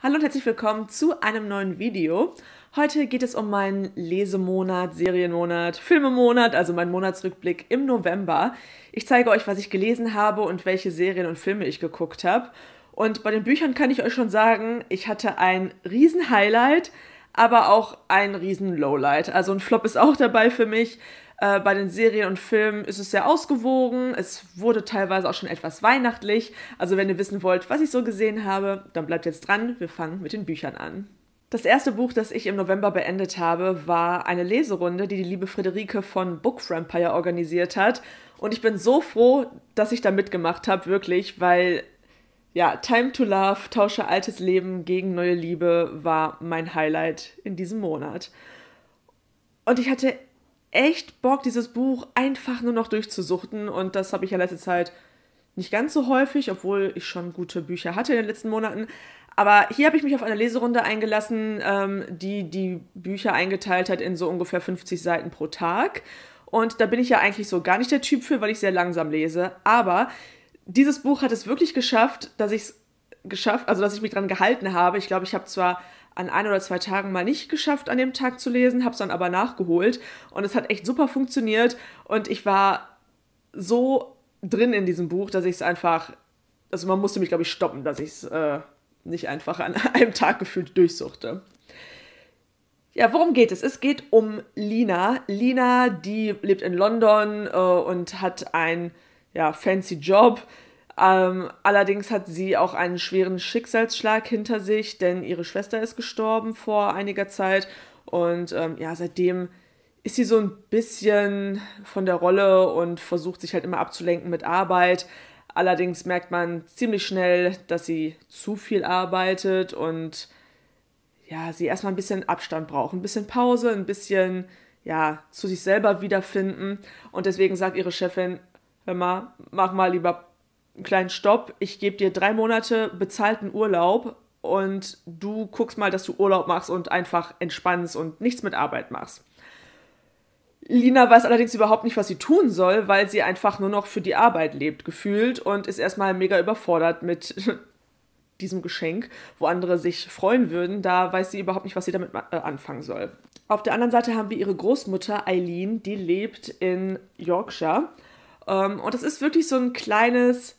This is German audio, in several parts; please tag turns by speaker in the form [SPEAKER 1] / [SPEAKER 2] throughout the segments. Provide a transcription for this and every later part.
[SPEAKER 1] Hallo und herzlich willkommen zu einem neuen Video. Heute geht es um meinen Lesemonat, Serienmonat, Filmemonat, also meinen Monatsrückblick im November. Ich zeige euch, was ich gelesen habe und welche Serien und Filme ich geguckt habe. Und bei den Büchern kann ich euch schon sagen, ich hatte ein riesen Highlight, aber auch ein riesen Lowlight. Also ein Flop ist auch dabei für mich. Äh, bei den Serien und Filmen ist es sehr ausgewogen. Es wurde teilweise auch schon etwas weihnachtlich. Also wenn ihr wissen wollt, was ich so gesehen habe, dann bleibt jetzt dran. Wir fangen mit den Büchern an. Das erste Buch, das ich im November beendet habe, war eine Leserunde, die die liebe Friederike von Book Vampire organisiert hat. Und ich bin so froh, dass ich da mitgemacht habe, wirklich, weil ja, Time to Love, Tausche altes Leben gegen neue Liebe war mein Highlight in diesem Monat. Und ich hatte echt Bock, dieses Buch einfach nur noch durchzusuchten. Und das habe ich ja letzte Zeit nicht ganz so häufig, obwohl ich schon gute Bücher hatte in den letzten Monaten. Aber hier habe ich mich auf eine Leserunde eingelassen, ähm, die die Bücher eingeteilt hat in so ungefähr 50 Seiten pro Tag. Und da bin ich ja eigentlich so gar nicht der Typ für, weil ich sehr langsam lese. Aber dieses Buch hat es wirklich geschafft, dass ich es geschafft, also dass ich mich dran gehalten habe. Ich glaube, ich habe zwar an ein oder zwei Tagen mal nicht geschafft, an dem Tag zu lesen, habe es dann aber nachgeholt und es hat echt super funktioniert und ich war so drin in diesem Buch, dass ich es einfach, also man musste mich, glaube ich, stoppen, dass ich es äh, nicht einfach an einem Tag gefühlt durchsuchte. Ja, worum geht es? Es geht um Lina. Lina, die lebt in London äh, und hat einen ja, fancy Job. Ähm, allerdings hat sie auch einen schweren Schicksalsschlag hinter sich, denn ihre Schwester ist gestorben vor einiger Zeit. Und ähm, ja, seitdem ist sie so ein bisschen von der Rolle und versucht sich halt immer abzulenken mit Arbeit. Allerdings merkt man ziemlich schnell, dass sie zu viel arbeitet und ja, sie erstmal ein bisschen Abstand braucht, ein bisschen Pause, ein bisschen ja, zu sich selber wiederfinden. Und deswegen sagt ihre Chefin, hör mal, mach mal lieber einen kleinen Stopp, ich gebe dir drei Monate bezahlten Urlaub und du guckst mal, dass du Urlaub machst und einfach entspannst und nichts mit Arbeit machst. Lina weiß allerdings überhaupt nicht, was sie tun soll, weil sie einfach nur noch für die Arbeit lebt, gefühlt, und ist erstmal mega überfordert mit diesem Geschenk, wo andere sich freuen würden. Da weiß sie überhaupt nicht, was sie damit äh, anfangen soll. Auf der anderen Seite haben wir ihre Großmutter Eileen, die lebt in Yorkshire. Ähm, und das ist wirklich so ein kleines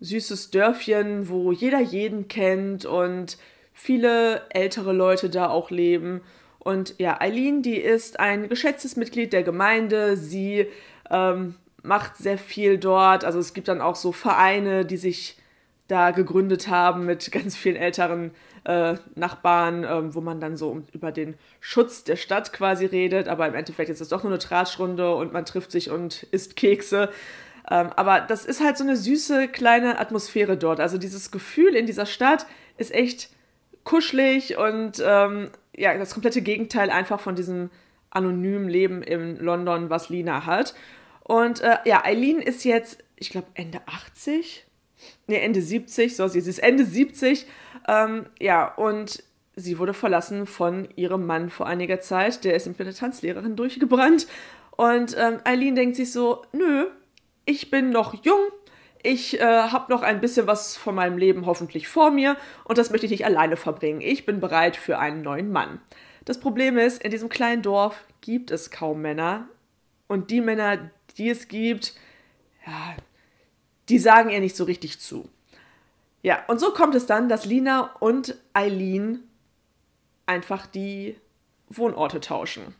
[SPEAKER 1] süßes Dörfchen, wo jeder jeden kennt und viele ältere Leute da auch leben. Und ja, Eileen, die ist ein geschätztes Mitglied der Gemeinde. Sie ähm, macht sehr viel dort. Also es gibt dann auch so Vereine, die sich da gegründet haben mit ganz vielen älteren äh, Nachbarn, ähm, wo man dann so über den Schutz der Stadt quasi redet. Aber im Endeffekt ist es doch nur eine Tratschrunde und man trifft sich und isst Kekse. Ähm, aber das ist halt so eine süße kleine Atmosphäre dort. Also dieses Gefühl in dieser Stadt ist echt kuschelig und ähm, ja, das komplette Gegenteil einfach von diesem anonymen Leben in London, was Lina hat. Und äh, ja, Eileen ist jetzt, ich glaube, Ende 80. Nee, Ende 70, so, sie ist Ende 70. Ähm, ja, und sie wurde verlassen von ihrem Mann vor einiger Zeit. Der ist mit der Tanzlehrerin durchgebrannt. Und ähm, Eileen denkt sich so, nö, ich bin noch jung, ich äh, habe noch ein bisschen was von meinem Leben hoffentlich vor mir und das möchte ich nicht alleine verbringen. Ich bin bereit für einen neuen Mann. Das Problem ist, in diesem kleinen Dorf gibt es kaum Männer und die Männer, die es gibt, ja, die sagen ihr nicht so richtig zu. Ja, und so kommt es dann, dass Lina und Eileen einfach die Wohnorte tauschen.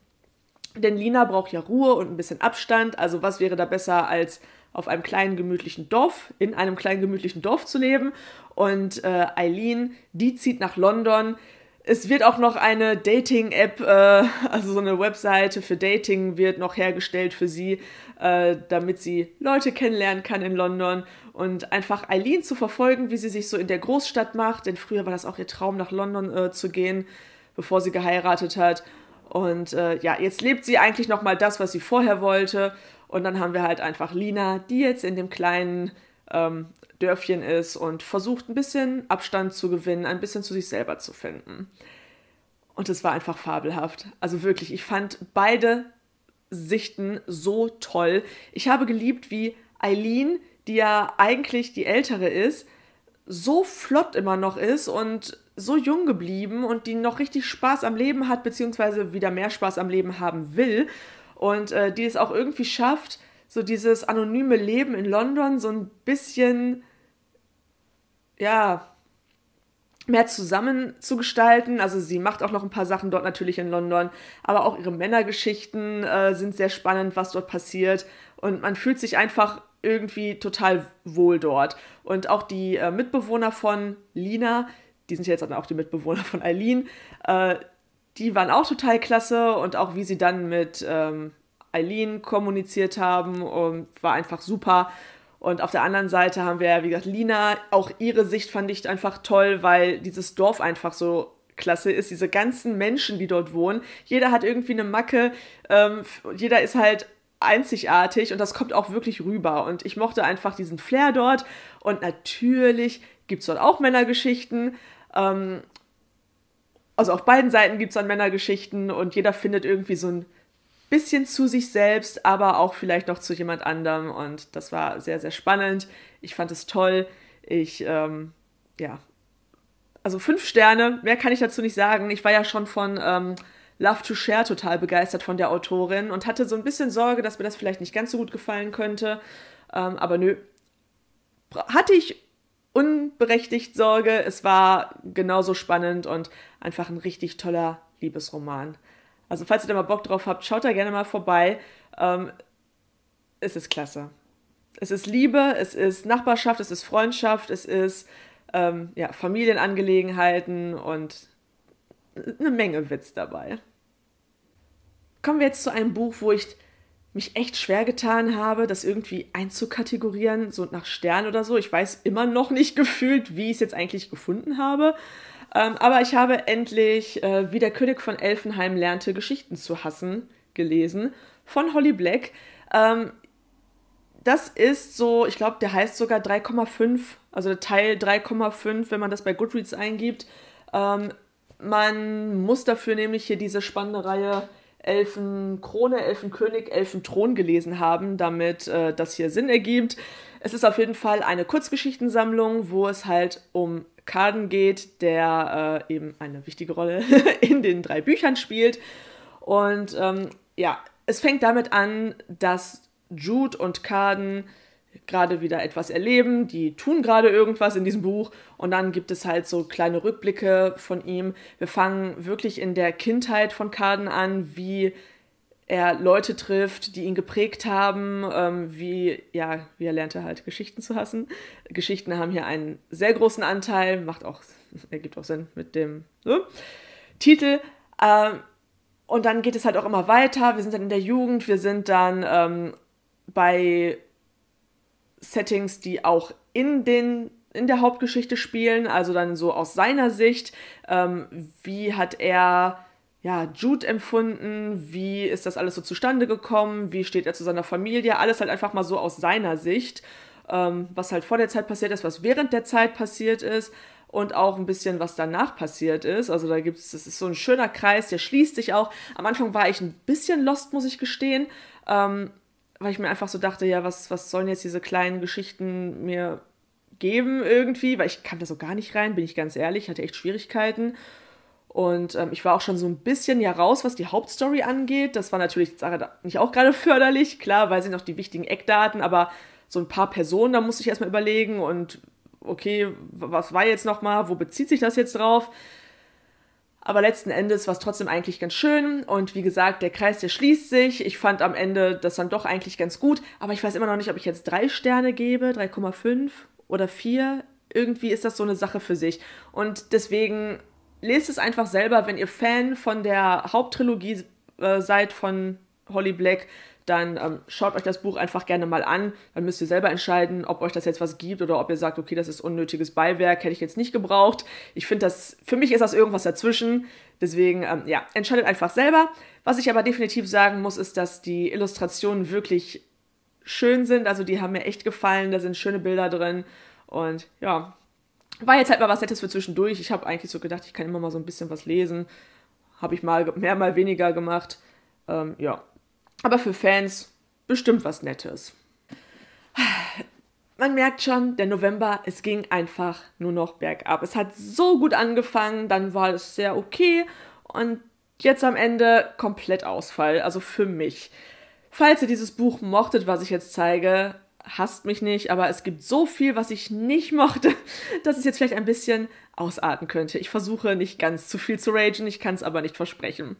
[SPEAKER 1] Denn Lina braucht ja Ruhe und ein bisschen Abstand. Also was wäre da besser, als auf einem kleinen gemütlichen Dorf, in einem kleinen gemütlichen Dorf zu leben. Und äh, Eileen, die zieht nach London. Es wird auch noch eine Dating-App, äh, also so eine Webseite für Dating wird noch hergestellt für sie, äh, damit sie Leute kennenlernen kann in London und einfach Eileen zu verfolgen, wie sie sich so in der Großstadt macht, denn früher war das auch ihr Traum, nach London äh, zu gehen, bevor sie geheiratet hat und äh, ja, jetzt lebt sie eigentlich nochmal das, was sie vorher wollte. Und dann haben wir halt einfach Lina, die jetzt in dem kleinen ähm, Dörfchen ist und versucht ein bisschen Abstand zu gewinnen, ein bisschen zu sich selber zu finden. Und es war einfach fabelhaft. Also wirklich, ich fand beide Sichten so toll. Ich habe geliebt, wie Eileen, die ja eigentlich die ältere ist, so flott immer noch ist und so jung geblieben und die noch richtig Spaß am Leben hat, beziehungsweise wieder mehr Spaß am Leben haben will und äh, die es auch irgendwie schafft, so dieses anonyme Leben in London so ein bisschen, ja, mehr zusammenzugestalten. Also sie macht auch noch ein paar Sachen dort natürlich in London, aber auch ihre Männergeschichten äh, sind sehr spannend, was dort passiert. Und man fühlt sich einfach irgendwie total wohl dort. Und auch die äh, Mitbewohner von Lina, die sind ja jetzt dann auch die Mitbewohner von Eileen, äh, die waren auch total klasse und auch wie sie dann mit ähm, Eileen ähm, kommuniziert haben, und war einfach super. Und auf der anderen Seite haben wir, ja, wie gesagt, Lina, auch ihre Sicht fand ich einfach toll, weil dieses Dorf einfach so klasse ist, diese ganzen Menschen, die dort wohnen. Jeder hat irgendwie eine Macke, ähm, jeder ist halt einzigartig und das kommt auch wirklich rüber. Und ich mochte einfach diesen Flair dort. Und natürlich gibt es dort auch Männergeschichten, ähm, also auf beiden Seiten gibt es dann Männergeschichten und jeder findet irgendwie so ein bisschen zu sich selbst, aber auch vielleicht noch zu jemand anderem. Und das war sehr, sehr spannend. Ich fand es toll. Ich, ähm, ja, also fünf Sterne, mehr kann ich dazu nicht sagen. Ich war ja schon von ähm, Love to Share total begeistert von der Autorin und hatte so ein bisschen Sorge, dass mir das vielleicht nicht ganz so gut gefallen könnte. Ähm, aber nö, hatte ich unberechtigt Sorge. Es war genauso spannend und einfach ein richtig toller Liebesroman. Also falls ihr da mal Bock drauf habt, schaut da gerne mal vorbei. Ähm, es ist klasse. Es ist Liebe, es ist Nachbarschaft, es ist Freundschaft, es ist ähm, ja, Familienangelegenheiten und eine Menge Witz dabei. Kommen wir jetzt zu einem Buch, wo ich mich echt schwer getan habe, das irgendwie einzukategorieren, so nach Stern oder so. Ich weiß immer noch nicht gefühlt, wie ich es jetzt eigentlich gefunden habe. Ähm, aber ich habe endlich äh, Wie der König von Elfenheim lernte, Geschichten zu hassen, gelesen von Holly Black. Ähm, das ist so, ich glaube, der heißt sogar 3,5, also Teil 3,5, wenn man das bei Goodreads eingibt. Ähm, man muss dafür nämlich hier diese spannende Reihe Elfenkrone, Elfenkönig, Elfenthron gelesen haben, damit äh, das hier Sinn ergibt. Es ist auf jeden Fall eine Kurzgeschichtensammlung, wo es halt um Kaden geht, der äh, eben eine wichtige Rolle in den drei Büchern spielt. Und ähm, ja, es fängt damit an, dass Jude und Kaden gerade wieder etwas erleben, die tun gerade irgendwas in diesem Buch und dann gibt es halt so kleine Rückblicke von ihm. Wir fangen wirklich in der Kindheit von Kaden an, wie er Leute trifft, die ihn geprägt haben, ähm, wie, ja, wie er lernte halt Geschichten zu hassen. Geschichten haben hier einen sehr großen Anteil, macht auch, ergibt auch Sinn mit dem ne? Titel. Ähm, und dann geht es halt auch immer weiter. Wir sind dann in der Jugend, wir sind dann ähm, bei Settings, die auch in den in der Hauptgeschichte spielen, also dann so aus seiner Sicht, ähm, wie hat er ja, Jude empfunden, wie ist das alles so zustande gekommen, wie steht er zu seiner Familie, alles halt einfach mal so aus seiner Sicht, ähm, was halt vor der Zeit passiert ist, was während der Zeit passiert ist und auch ein bisschen, was danach passiert ist. Also da gibt es, das ist so ein schöner Kreis, der schließt sich auch. Am Anfang war ich ein bisschen lost, muss ich gestehen. Ähm, weil ich mir einfach so dachte, ja, was, was sollen jetzt diese kleinen Geschichten mir geben irgendwie, weil ich kam da so gar nicht rein, bin ich ganz ehrlich, hatte echt Schwierigkeiten. Und ähm, ich war auch schon so ein bisschen ja raus, was die Hauptstory angeht. Das war natürlich nicht auch gerade förderlich, klar, weil sie noch die wichtigen Eckdaten, aber so ein paar Personen, da musste ich erstmal überlegen und okay, was war jetzt nochmal, wo bezieht sich das jetzt drauf? Aber letzten Endes war es trotzdem eigentlich ganz schön. Und wie gesagt, der Kreis, der schließt sich. Ich fand am Ende das dann doch eigentlich ganz gut. Aber ich weiß immer noch nicht, ob ich jetzt drei Sterne gebe, 3,5 oder 4. Irgendwie ist das so eine Sache für sich. Und deswegen lest es einfach selber, wenn ihr Fan von der Haupttrilogie äh, seid von Holly Black, dann ähm, schaut euch das Buch einfach gerne mal an. Dann müsst ihr selber entscheiden, ob euch das jetzt was gibt oder ob ihr sagt, okay, das ist unnötiges Beiwerk, hätte ich jetzt nicht gebraucht. Ich finde das, für mich ist das irgendwas dazwischen. Deswegen, ähm, ja, entscheidet einfach selber. Was ich aber definitiv sagen muss, ist, dass die Illustrationen wirklich schön sind. Also die haben mir echt gefallen, da sind schöne Bilder drin. Und ja, war jetzt halt mal was Nettes für zwischendurch. Ich habe eigentlich so gedacht, ich kann immer mal so ein bisschen was lesen. Habe ich mal mehr, mal weniger gemacht. Ähm, ja, aber für Fans bestimmt was Nettes. Man merkt schon, der November, es ging einfach nur noch bergab. Es hat so gut angefangen, dann war es sehr okay und jetzt am Ende komplett Ausfall, also für mich. Falls ihr dieses Buch mochtet, was ich jetzt zeige, hasst mich nicht, aber es gibt so viel, was ich nicht mochte, dass es jetzt vielleicht ein bisschen ausarten könnte. Ich versuche nicht ganz zu viel zu ragen, ich kann es aber nicht versprechen.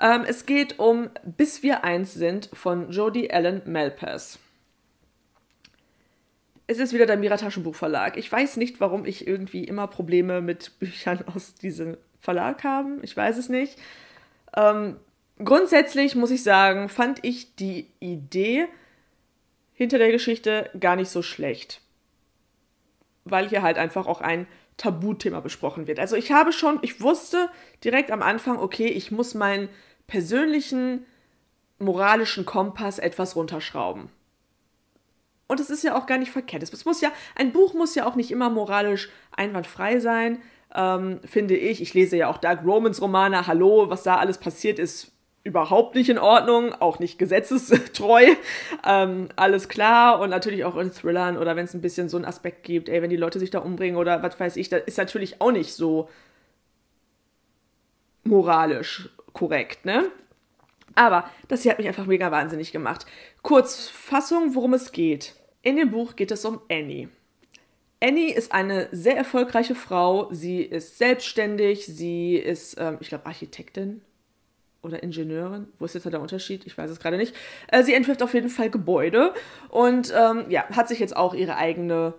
[SPEAKER 1] Ähm, es geht um Bis wir eins sind von Jodie Allen Malpass. Es ist wieder der Mira Taschenbuchverlag. Ich weiß nicht, warum ich irgendwie immer Probleme mit Büchern aus diesem Verlag habe. Ich weiß es nicht. Ähm, grundsätzlich muss ich sagen, fand ich die Idee hinter der Geschichte gar nicht so schlecht. Weil hier halt einfach auch ein Tabuthema besprochen wird. Also ich habe schon, ich wusste direkt am Anfang, okay, ich muss meinen persönlichen moralischen Kompass etwas runterschrauben. Und es ist ja auch gar nicht verkehrt. Es muss ja, ein Buch muss ja auch nicht immer moralisch einwandfrei sein, ähm, finde ich. Ich lese ja auch Dark Romans Romane. Hallo, was da alles passiert ist, überhaupt nicht in Ordnung, auch nicht gesetzestreu, ähm, alles klar und natürlich auch in Thrillern oder wenn es ein bisschen so einen Aspekt gibt, ey, wenn die Leute sich da umbringen oder was weiß ich, das ist natürlich auch nicht so moralisch korrekt, ne? Aber das hier hat mich einfach mega wahnsinnig gemacht. Kurzfassung, worum es geht. In dem Buch geht es um Annie. Annie ist eine sehr erfolgreiche Frau. Sie ist selbstständig. Sie ist, ähm, ich glaube, Architektin oder Ingenieurin. Wo ist jetzt der Unterschied? Ich weiß es gerade nicht. Äh, sie entwirft auf jeden Fall Gebäude und ähm, ja, hat sich jetzt auch ihre eigene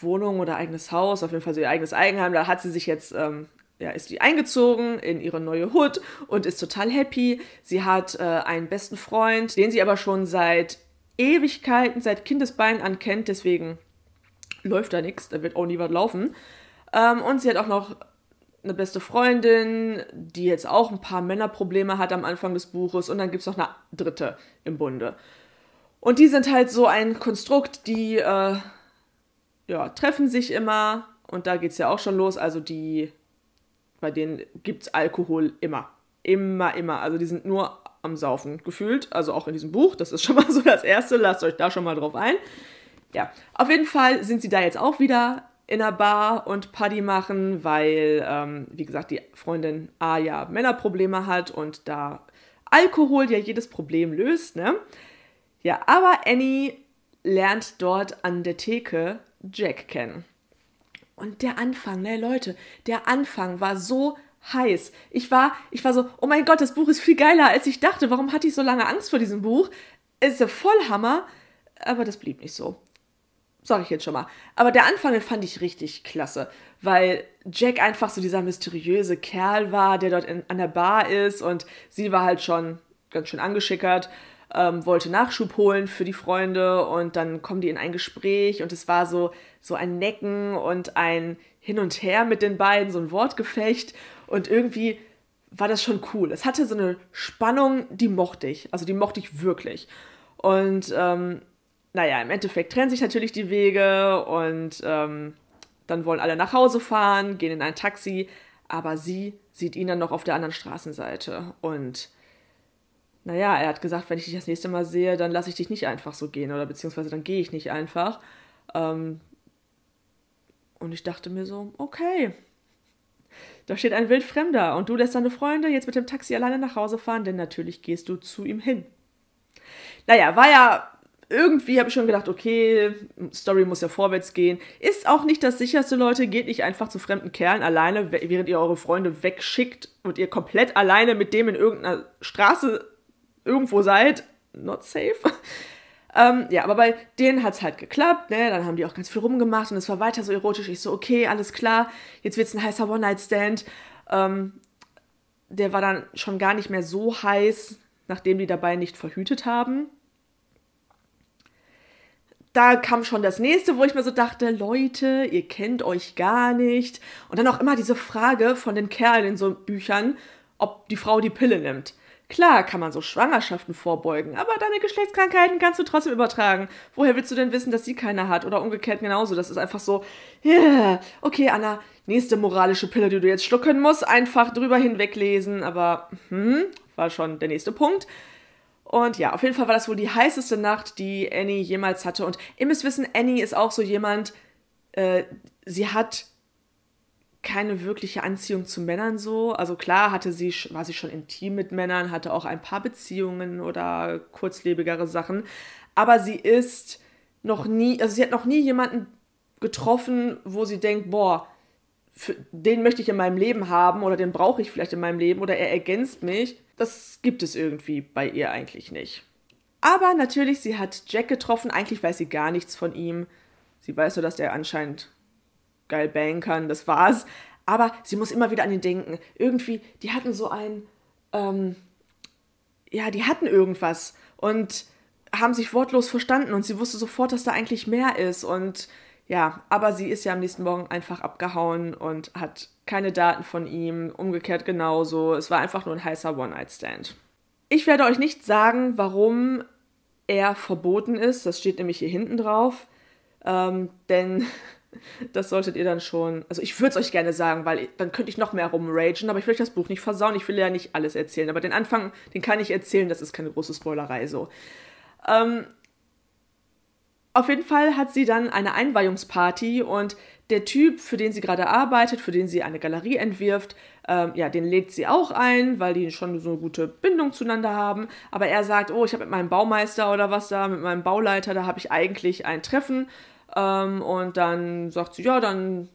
[SPEAKER 1] Wohnung oder eigenes Haus, auf jeden Fall so ihr eigenes Eigenheim. Da hat sie sich jetzt ähm, ja, ist die eingezogen in ihre neue Hood und ist total happy. Sie hat äh, einen besten Freund, den sie aber schon seit Ewigkeiten, seit Kindesbeinen an kennt, deswegen läuft da nichts, da wird auch nie was laufen. Ähm, und sie hat auch noch eine beste Freundin, die jetzt auch ein paar Männerprobleme hat am Anfang des Buches und dann gibt es noch eine dritte im Bunde. Und die sind halt so ein Konstrukt, die äh, ja, treffen sich immer und da geht es ja auch schon los, also die bei denen gibt es Alkohol immer. Immer, immer. Also die sind nur am Saufen gefühlt. Also auch in diesem Buch. Das ist schon mal so das Erste. Lasst euch da schon mal drauf ein. Ja, auf jeden Fall sind sie da jetzt auch wieder in einer Bar und Party machen, weil, ähm, wie gesagt, die Freundin A ja Männerprobleme hat und da Alkohol ja jedes Problem löst, ne? Ja, aber Annie lernt dort an der Theke Jack kennen. Und der Anfang, ne Leute, der Anfang war so heiß. Ich war, ich war so, oh mein Gott, das Buch ist viel geiler, als ich dachte. Warum hatte ich so lange Angst vor diesem Buch? Ist ja voll Hammer, aber das blieb nicht so. Sag ich jetzt schon mal. Aber der Anfang den fand ich richtig klasse, weil Jack einfach so dieser mysteriöse Kerl war, der dort in, an der Bar ist und sie war halt schon ganz schön angeschickert ähm, wollte Nachschub holen für die Freunde und dann kommen die in ein Gespräch und es war so, so ein Necken und ein Hin und Her mit den beiden, so ein Wortgefecht und irgendwie war das schon cool. Es hatte so eine Spannung, die mochte ich, also die mochte ich wirklich. Und ähm, naja, im Endeffekt trennen sich natürlich die Wege und ähm, dann wollen alle nach Hause fahren, gehen in ein Taxi, aber sie sieht ihn dann noch auf der anderen Straßenseite und naja, er hat gesagt, wenn ich dich das nächste Mal sehe, dann lasse ich dich nicht einfach so gehen oder beziehungsweise dann gehe ich nicht einfach. Ähm, und ich dachte mir so, okay, da steht ein Wildfremder und du lässt deine Freunde jetzt mit dem Taxi alleine nach Hause fahren, denn natürlich gehst du zu ihm hin. Naja, war ja irgendwie habe ich schon gedacht, okay, Story muss ja vorwärts gehen. Ist auch nicht das sicherste, Leute. Geht nicht einfach zu fremden Kerlen alleine, während ihr eure Freunde wegschickt und ihr komplett alleine mit dem in irgendeiner Straße irgendwo seid, not safe. Ähm, ja, aber bei denen hat es halt geklappt, ne? Dann haben die auch ganz viel rumgemacht und es war weiter so erotisch. Ich so, okay, alles klar, jetzt wird es ein heißer One-Night-Stand. Ähm, der war dann schon gar nicht mehr so heiß, nachdem die dabei nicht verhütet haben. Da kam schon das nächste, wo ich mir so dachte, Leute, ihr kennt euch gar nicht. Und dann auch immer diese Frage von den Kerlen in so Büchern, ob die Frau die Pille nimmt. Klar kann man so Schwangerschaften vorbeugen, aber deine Geschlechtskrankheiten kannst du trotzdem übertragen. Woher willst du denn wissen, dass sie keine hat? Oder umgekehrt genauso. Das ist einfach so, yeah. okay, Anna, nächste moralische Pille, die du jetzt schlucken musst, einfach drüber hinweglesen. Aber, hm, war schon der nächste Punkt. Und ja, auf jeden Fall war das wohl die heißeste Nacht, die Annie jemals hatte. Und ihr müsst wissen, Annie ist auch so jemand, äh, sie hat keine wirkliche Anziehung zu Männern so. Also klar hatte sie, war sie schon intim mit Männern, hatte auch ein paar Beziehungen oder kurzlebigere Sachen. Aber sie ist noch nie, also sie hat noch nie jemanden getroffen, wo sie denkt, boah, für, den möchte ich in meinem Leben haben oder den brauche ich vielleicht in meinem Leben oder er ergänzt mich. Das gibt es irgendwie bei ihr eigentlich nicht. Aber natürlich, sie hat Jack getroffen, eigentlich weiß sie gar nichts von ihm. Sie weiß nur, dass der anscheinend geil bangen kann, das war's. Aber sie muss immer wieder an ihn denken. Irgendwie, die hatten so ein, ähm, ja, die hatten irgendwas und haben sich wortlos verstanden und sie wusste sofort, dass da eigentlich mehr ist und ja, aber sie ist ja am nächsten Morgen einfach abgehauen und hat keine Daten von ihm, umgekehrt genauso. Es war einfach nur ein heißer One-Night-Stand. Ich werde euch nicht sagen, warum er verboten ist, das steht nämlich hier hinten drauf, ähm, denn das solltet ihr dann schon. Also ich würde es euch gerne sagen, weil dann könnte ich noch mehr rumragen, aber ich will euch das Buch nicht versauen. Ich will ja nicht alles erzählen. Aber den Anfang, den kann ich erzählen, das ist keine große Spoilerei so. Ähm, auf jeden Fall hat sie dann eine Einweihungsparty und der Typ, für den sie gerade arbeitet, für den sie eine Galerie entwirft, ähm, ja, den lädt sie auch ein, weil die schon so eine gute Bindung zueinander haben. Aber er sagt, oh, ich habe mit meinem Baumeister oder was da, mit meinem Bauleiter, da habe ich eigentlich ein Treffen. Ähm, und dann sagt sie, ja, dann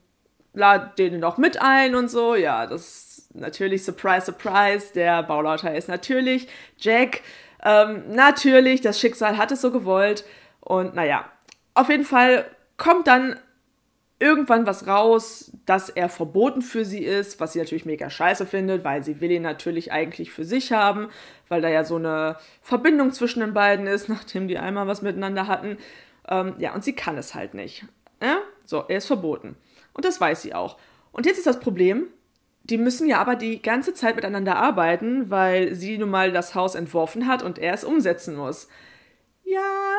[SPEAKER 1] lad den doch mit ein und so. Ja, das ist natürlich, surprise, surprise, der Baulauter ist natürlich Jack. Ähm, natürlich, das Schicksal hat es so gewollt. Und naja, auf jeden Fall kommt dann irgendwann was raus, dass er verboten für sie ist, was sie natürlich mega scheiße findet, weil sie will ihn natürlich eigentlich für sich haben, weil da ja so eine Verbindung zwischen den beiden ist, nachdem die einmal was miteinander hatten. Ähm, ja, und sie kann es halt nicht. Ja? Ne? So, er ist verboten. Und das weiß sie auch. Und jetzt ist das Problem, die müssen ja aber die ganze Zeit miteinander arbeiten, weil sie nun mal das Haus entworfen hat und er es umsetzen muss. Ja,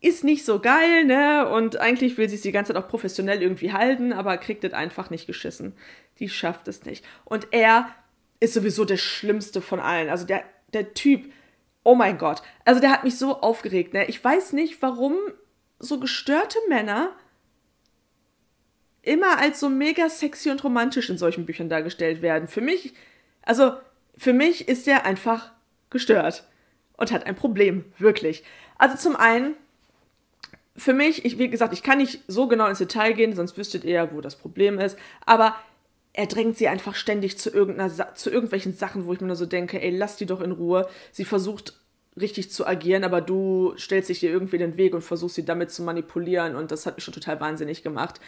[SPEAKER 1] ist nicht so geil, ne? Und eigentlich will sie es die ganze Zeit auch professionell irgendwie halten, aber kriegt es einfach nicht geschissen. Die schafft es nicht. Und er ist sowieso der Schlimmste von allen. Also der, der Typ, Oh mein Gott. Also der hat mich so aufgeregt. Ne? Ich weiß nicht, warum so gestörte Männer immer als so mega sexy und romantisch in solchen Büchern dargestellt werden. Für mich, also für mich ist der einfach gestört und hat ein Problem, wirklich. Also zum einen, für mich, ich, wie gesagt, ich kann nicht so genau ins Detail gehen, sonst wüsstet ihr ja, wo das Problem ist, aber er drängt sie einfach ständig zu, irgendeiner Sa zu irgendwelchen Sachen, wo ich mir nur so denke, ey, lass die doch in Ruhe. Sie versucht richtig zu agieren, aber du stellst dich ihr irgendwie den Weg und versuchst sie damit zu manipulieren und das hat mich schon total wahnsinnig gemacht.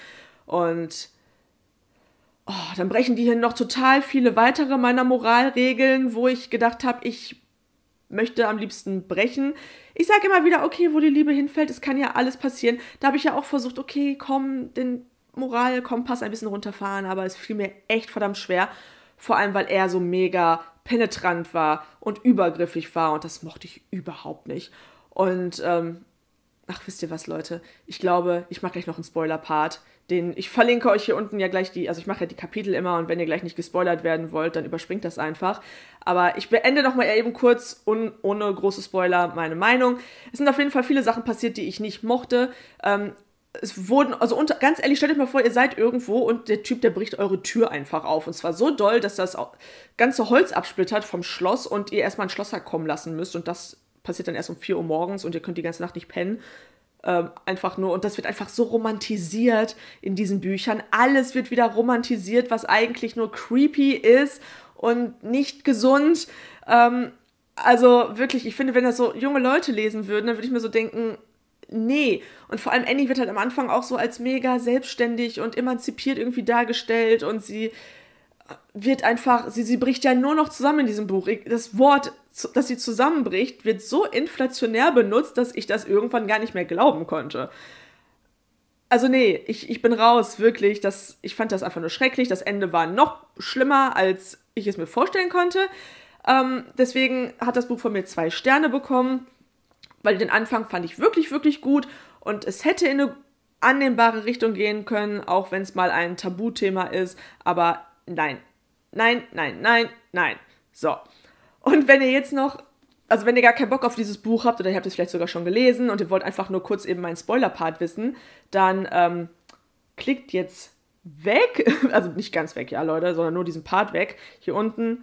[SPEAKER 1] Und oh, dann brechen die hier noch total viele weitere meiner Moralregeln, wo ich gedacht habe, ich möchte am liebsten brechen. Ich sage immer wieder, okay, wo die Liebe hinfällt, es kann ja alles passieren. Da habe ich ja auch versucht, okay, komm, denn Moralkompass ein bisschen runterfahren, aber es fiel mir echt verdammt schwer. Vor allem, weil er so mega penetrant war und übergriffig war und das mochte ich überhaupt nicht. Und ähm, ach, wisst ihr was, Leute? Ich glaube, ich mache gleich noch einen Spoiler-Part. Den, ich verlinke euch hier unten ja gleich die, also ich mache ja die Kapitel immer und wenn ihr gleich nicht gespoilert werden wollt, dann überspringt das einfach. Aber ich beende nochmal eben kurz, un, ohne große Spoiler, meine Meinung. Es sind auf jeden Fall viele Sachen passiert, die ich nicht mochte. Ähm, es wurden, also unter, ganz ehrlich, stellt euch mal vor, ihr seid irgendwo und der Typ, der bricht eure Tür einfach auf. Und zwar so doll, dass das ganze Holz absplittert vom Schloss und ihr erstmal einen Schlosser kommen lassen müsst. Und das passiert dann erst um 4 Uhr morgens und ihr könnt die ganze Nacht nicht pennen. Ähm, einfach nur, und das wird einfach so romantisiert in diesen Büchern. Alles wird wieder romantisiert, was eigentlich nur creepy ist und nicht gesund. Ähm, also wirklich, ich finde, wenn das so junge Leute lesen würden, dann würde ich mir so denken, nee. Und vor allem Annie wird halt am Anfang auch so als mega selbstständig und emanzipiert irgendwie dargestellt und sie äh, wird einfach, sie, sie bricht ja nur noch zusammen in diesem Buch. Das Wort, dass sie zusammenbricht, wird so inflationär benutzt, dass ich das irgendwann gar nicht mehr glauben konnte. Also nee, ich, ich bin raus, wirklich. Das, ich fand das einfach nur schrecklich. Das Ende war noch schlimmer, als ich es mir vorstellen konnte. Ähm, deswegen hat das Buch von mir zwei Sterne bekommen weil den Anfang fand ich wirklich, wirklich gut und es hätte in eine annehmbare Richtung gehen können, auch wenn es mal ein Tabuthema ist. Aber nein, nein, nein, nein, nein. So. Und wenn ihr jetzt noch, also wenn ihr gar keinen Bock auf dieses Buch habt oder ihr habt es vielleicht sogar schon gelesen und ihr wollt einfach nur kurz eben meinen Spoiler-Part wissen, dann ähm, klickt jetzt weg, also nicht ganz weg, ja Leute, sondern nur diesen Part weg, hier unten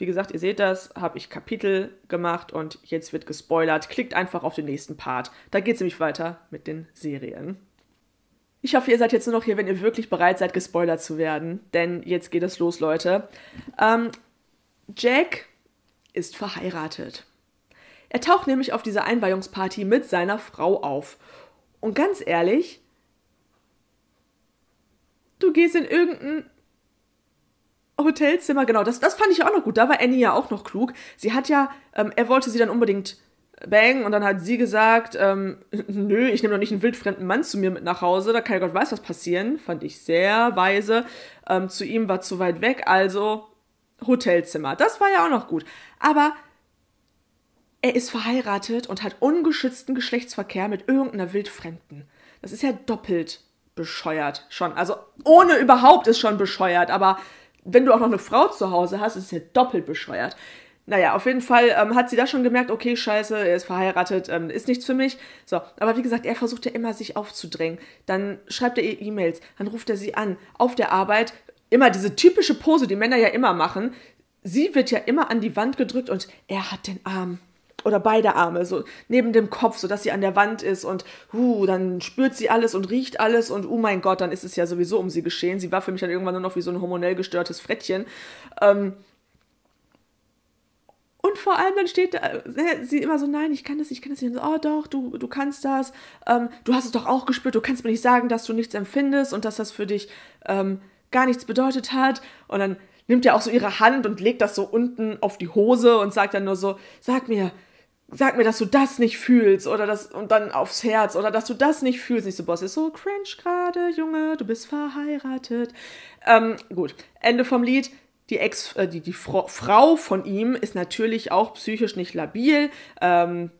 [SPEAKER 1] wie gesagt, ihr seht das, habe ich Kapitel gemacht und jetzt wird gespoilert. Klickt einfach auf den nächsten Part. Da geht es nämlich weiter mit den Serien. Ich hoffe, ihr seid jetzt nur noch hier, wenn ihr wirklich bereit seid, gespoilert zu werden. Denn jetzt geht es los, Leute. Ähm, Jack ist verheiratet. Er taucht nämlich auf dieser Einweihungsparty mit seiner Frau auf. Und ganz ehrlich, du gehst in irgendein Hotelzimmer, genau, das, das fand ich auch noch gut. Da war Annie ja auch noch klug. Sie hat ja, ähm, er wollte sie dann unbedingt bang und dann hat sie gesagt, ähm, nö, ich nehme doch nicht einen wildfremden Mann zu mir mit nach Hause, da kann ja Gott weiß was passieren, fand ich sehr weise. Ähm, zu ihm war zu weit weg, also Hotelzimmer. Das war ja auch noch gut. Aber er ist verheiratet und hat ungeschützten Geschlechtsverkehr mit irgendeiner Wildfremden. Das ist ja doppelt bescheuert schon. Also ohne überhaupt ist schon bescheuert, aber wenn du auch noch eine Frau zu Hause hast, ist es ja doppelt bescheuert. Naja, auf jeden Fall ähm, hat sie da schon gemerkt, okay, scheiße, er ist verheiratet, ähm, ist nichts für mich. So, aber wie gesagt, er versucht ja immer, sich aufzudrängen. Dann schreibt er ihr E-Mails, dann ruft er sie an, auf der Arbeit. Immer diese typische Pose, die Männer ja immer machen. Sie wird ja immer an die Wand gedrückt und er hat den Arm oder beide Arme so neben dem Kopf, so dass sie an der Wand ist und uh, dann spürt sie alles und riecht alles und oh mein Gott, dann ist es ja sowieso um sie geschehen. Sie war für mich dann irgendwann nur noch wie so ein hormonell gestörtes Frettchen. Ähm und vor allem dann steht da, äh, sie immer so, nein, ich kann das, ich kann das nicht. So, oh doch, du, du kannst das. Ähm, du hast es doch auch gespürt. Du kannst mir nicht sagen, dass du nichts empfindest und dass das für dich ähm, gar nichts bedeutet hat. Und dann nimmt er auch so ihre Hand und legt das so unten auf die Hose und sagt dann nur so, sag mir, sag mir, dass du das nicht fühlst oder das und dann aufs Herz oder dass du das nicht fühlst. Nicht so, Boss, ist so cringe gerade, Junge, du bist verheiratet. Ähm, gut, Ende vom Lied. Die, Ex, äh, die, die Frau von ihm ist natürlich auch psychisch nicht labil, ähm,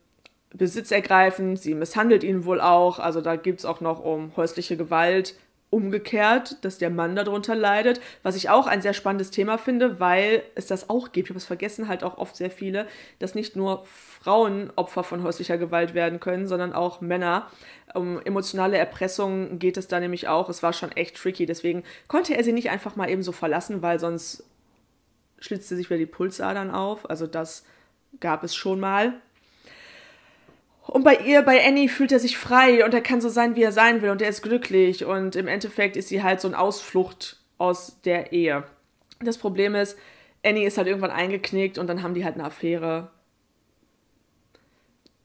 [SPEAKER 1] besitzergreifend, sie misshandelt ihn wohl auch. Also da gibt es auch noch um häusliche Gewalt, umgekehrt, dass der Mann darunter leidet, was ich auch ein sehr spannendes Thema finde, weil es das auch gibt. Ich habe es vergessen, halt auch oft sehr viele, dass nicht nur Frauen Opfer von häuslicher Gewalt werden können, sondern auch Männer. Um emotionale Erpressung geht es da nämlich auch. Es war schon echt tricky. Deswegen konnte er sie nicht einfach mal eben so verlassen, weil sonst schlitzte sich wieder die Pulsadern auf. Also das gab es schon mal. Und bei ihr, bei Annie, fühlt er sich frei und er kann so sein, wie er sein will und er ist glücklich. Und im Endeffekt ist sie halt so ein Ausflucht aus der Ehe. Das Problem ist, Annie ist halt irgendwann eingeknickt und dann haben die halt eine Affäre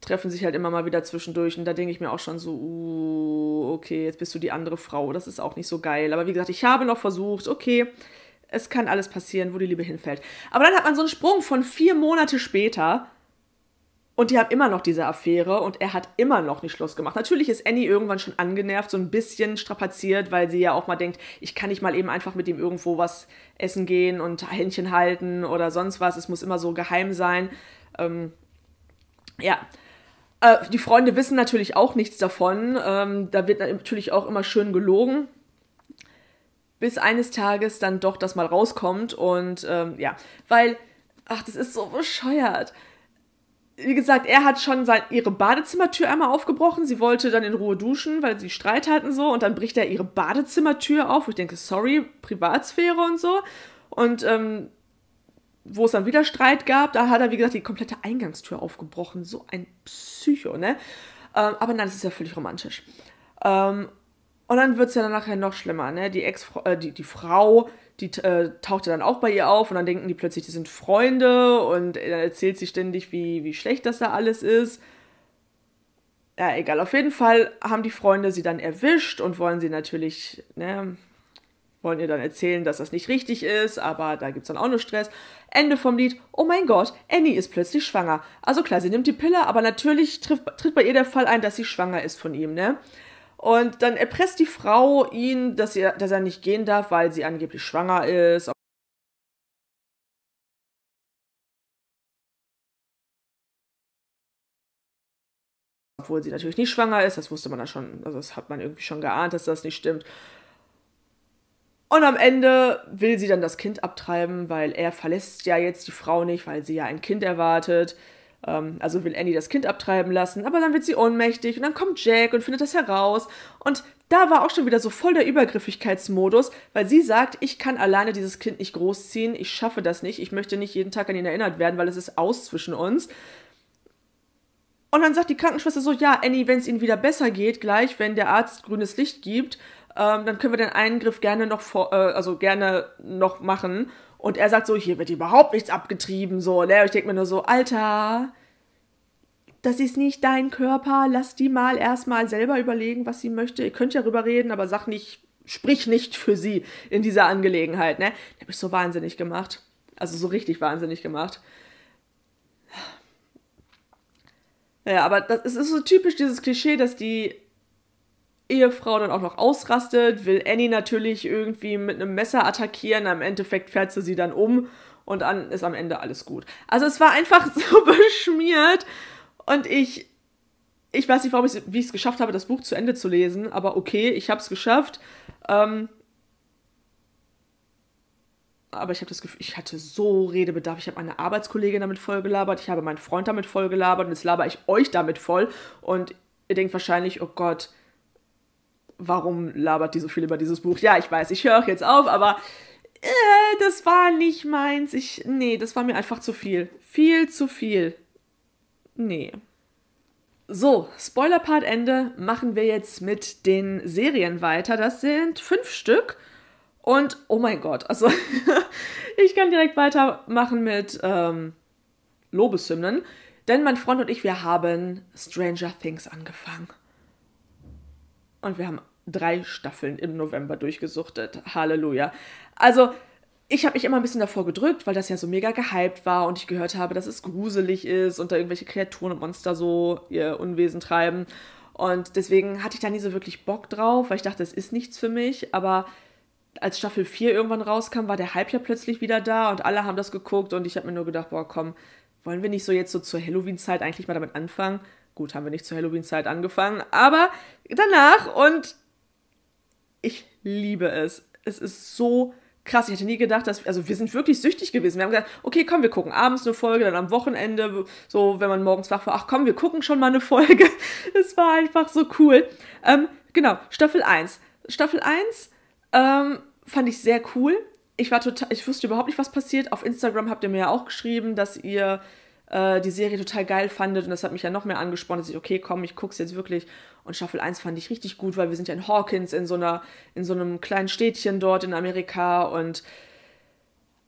[SPEAKER 1] treffen sich halt immer mal wieder zwischendurch und da denke ich mir auch schon so, uh, okay, jetzt bist du die andere Frau, das ist auch nicht so geil. Aber wie gesagt, ich habe noch versucht, okay, es kann alles passieren, wo die Liebe hinfällt. Aber dann hat man so einen Sprung von vier Monate später und die haben immer noch diese Affäre und er hat immer noch nicht Schluss gemacht. Natürlich ist Annie irgendwann schon angenervt, so ein bisschen strapaziert, weil sie ja auch mal denkt, ich kann nicht mal eben einfach mit ihm irgendwo was essen gehen und Händchen halten oder sonst was. Es muss immer so geheim sein. Ähm, ja, äh, die Freunde wissen natürlich auch nichts davon. Ähm, da wird natürlich auch immer schön gelogen. Bis eines Tages dann doch das mal rauskommt und ähm, ja, weil, ach, das ist so bescheuert wie gesagt, er hat schon sein, ihre Badezimmertür einmal aufgebrochen. Sie wollte dann in Ruhe duschen, weil sie Streit hatten so. Und dann bricht er ihre Badezimmertür auf. Und ich denke, sorry, Privatsphäre und so. Und ähm, wo es dann wieder Streit gab, da hat er, wie gesagt, die komplette Eingangstür aufgebrochen. So ein Psycho, ne? Ähm, aber nein, das ist ja völlig romantisch. Ähm, und dann wird es ja dann nachher noch schlimmer, ne? Die, Ex äh, die, die Frau, die äh, tauchte dann auch bei ihr auf und dann denken die plötzlich, die sind Freunde und dann erzählt sie ständig, wie, wie schlecht das da alles ist. Ja, egal, auf jeden Fall haben die Freunde sie dann erwischt und wollen sie natürlich, ne, wollen ihr dann erzählen, dass das nicht richtig ist, aber da gibt es dann auch nur Stress. Ende vom Lied, oh mein Gott, Annie ist plötzlich schwanger. Also klar, sie nimmt die Pille, aber natürlich trifft, tritt bei ihr der Fall ein, dass sie schwanger ist von ihm, ne? Und dann erpresst die Frau ihn, dass, ihr, dass er nicht gehen darf, weil sie angeblich schwanger ist. Obwohl sie natürlich nicht schwanger ist, das wusste man ja schon, also das hat man irgendwie schon geahnt, dass das nicht stimmt. Und am Ende will sie dann das Kind abtreiben, weil er verlässt ja jetzt die Frau nicht, weil sie ja ein Kind erwartet. Ähm, also will Annie das Kind abtreiben lassen, aber dann wird sie ohnmächtig und dann kommt Jack und findet das heraus. Und da war auch schon wieder so voll der Übergriffigkeitsmodus, weil sie sagt, ich kann alleine dieses Kind nicht großziehen, ich schaffe das nicht, ich möchte nicht jeden Tag an ihn erinnert werden, weil es ist aus zwischen uns. Und dann sagt die Krankenschwester so, ja, Annie, wenn es Ihnen wieder besser geht, gleich, wenn der Arzt grünes Licht gibt, ähm, dann können wir den Eingriff gerne noch vor, äh, also gerne noch machen. Und er sagt so, hier wird überhaupt nichts abgetrieben, so. Und ne? ich denke mir nur so, Alter, das ist nicht dein Körper, lass die mal erstmal selber überlegen, was sie möchte. Ihr könnt ja darüber reden, aber sag nicht, sprich nicht für sie in dieser Angelegenheit, ne? Da hab ich so wahnsinnig gemacht. Also so richtig wahnsinnig gemacht. Ja, aber das ist so typisch dieses Klischee, dass die Ehefrau dann auch noch ausrastet, will Annie natürlich irgendwie mit einem Messer attackieren. Am Endeffekt fährt sie sie dann um und dann ist am Ende alles gut. Also es war einfach so beschmiert und ich, ich weiß nicht, warum ich, wie ich es geschafft habe, das Buch zu Ende zu lesen, aber okay, ich habe es geschafft. Ähm, aber ich habe das Gefühl, ich hatte so Redebedarf. Ich habe meine Arbeitskollegin damit vollgelabert, ich habe meinen Freund damit vollgelabert und jetzt labere ich euch damit voll und ihr denkt wahrscheinlich, oh Gott, warum labert die so viel über dieses Buch? Ja, ich weiß, ich höre auch jetzt auf, aber äh, das war nicht meins. Ich, nee, das war mir einfach zu viel. Viel zu viel. Nee. So, Spoiler-Part Ende. Machen wir jetzt mit den Serien weiter. Das sind fünf Stück. Und oh mein Gott, also ich kann direkt weitermachen mit ähm, Lobeshymnen. Denn mein Freund und ich, wir haben Stranger Things angefangen. Und wir haben drei Staffeln im November durchgesuchtet. Halleluja. Also, ich habe mich immer ein bisschen davor gedrückt, weil das ja so mega gehypt war und ich gehört habe, dass es gruselig ist und da irgendwelche Kreaturen und Monster so ihr Unwesen treiben. Und deswegen hatte ich da nie so wirklich Bock drauf, weil ich dachte, es ist nichts für mich. Aber als Staffel 4 irgendwann rauskam, war der Hype ja plötzlich wieder da und alle haben das geguckt und ich habe mir nur gedacht, boah, komm, wollen wir nicht so jetzt so zur Halloween-Zeit eigentlich mal damit anfangen? Gut, haben wir nicht zur Halloween-Zeit angefangen, aber danach und ich liebe es. Es ist so krass. Ich hätte nie gedacht, dass, also wir sind wirklich süchtig gewesen. Wir haben gesagt, okay, komm, wir gucken abends eine Folge, dann am Wochenende, so, wenn man morgens wach war, ach komm, wir gucken schon mal eine Folge. Es war einfach so cool. Ähm, genau, Staffel 1. Staffel 1 ähm, fand ich sehr cool. Ich war total, ich wusste überhaupt nicht, was passiert. Auf Instagram habt ihr mir ja auch geschrieben, dass ihr äh, die Serie total geil fandet und das hat mich ja noch mehr angespornt, dass ich, okay, komm, ich guck's jetzt wirklich. Und Staffel 1 fand ich richtig gut, weil wir sind ja in Hawkins, in so, einer, in so einem kleinen Städtchen dort in Amerika und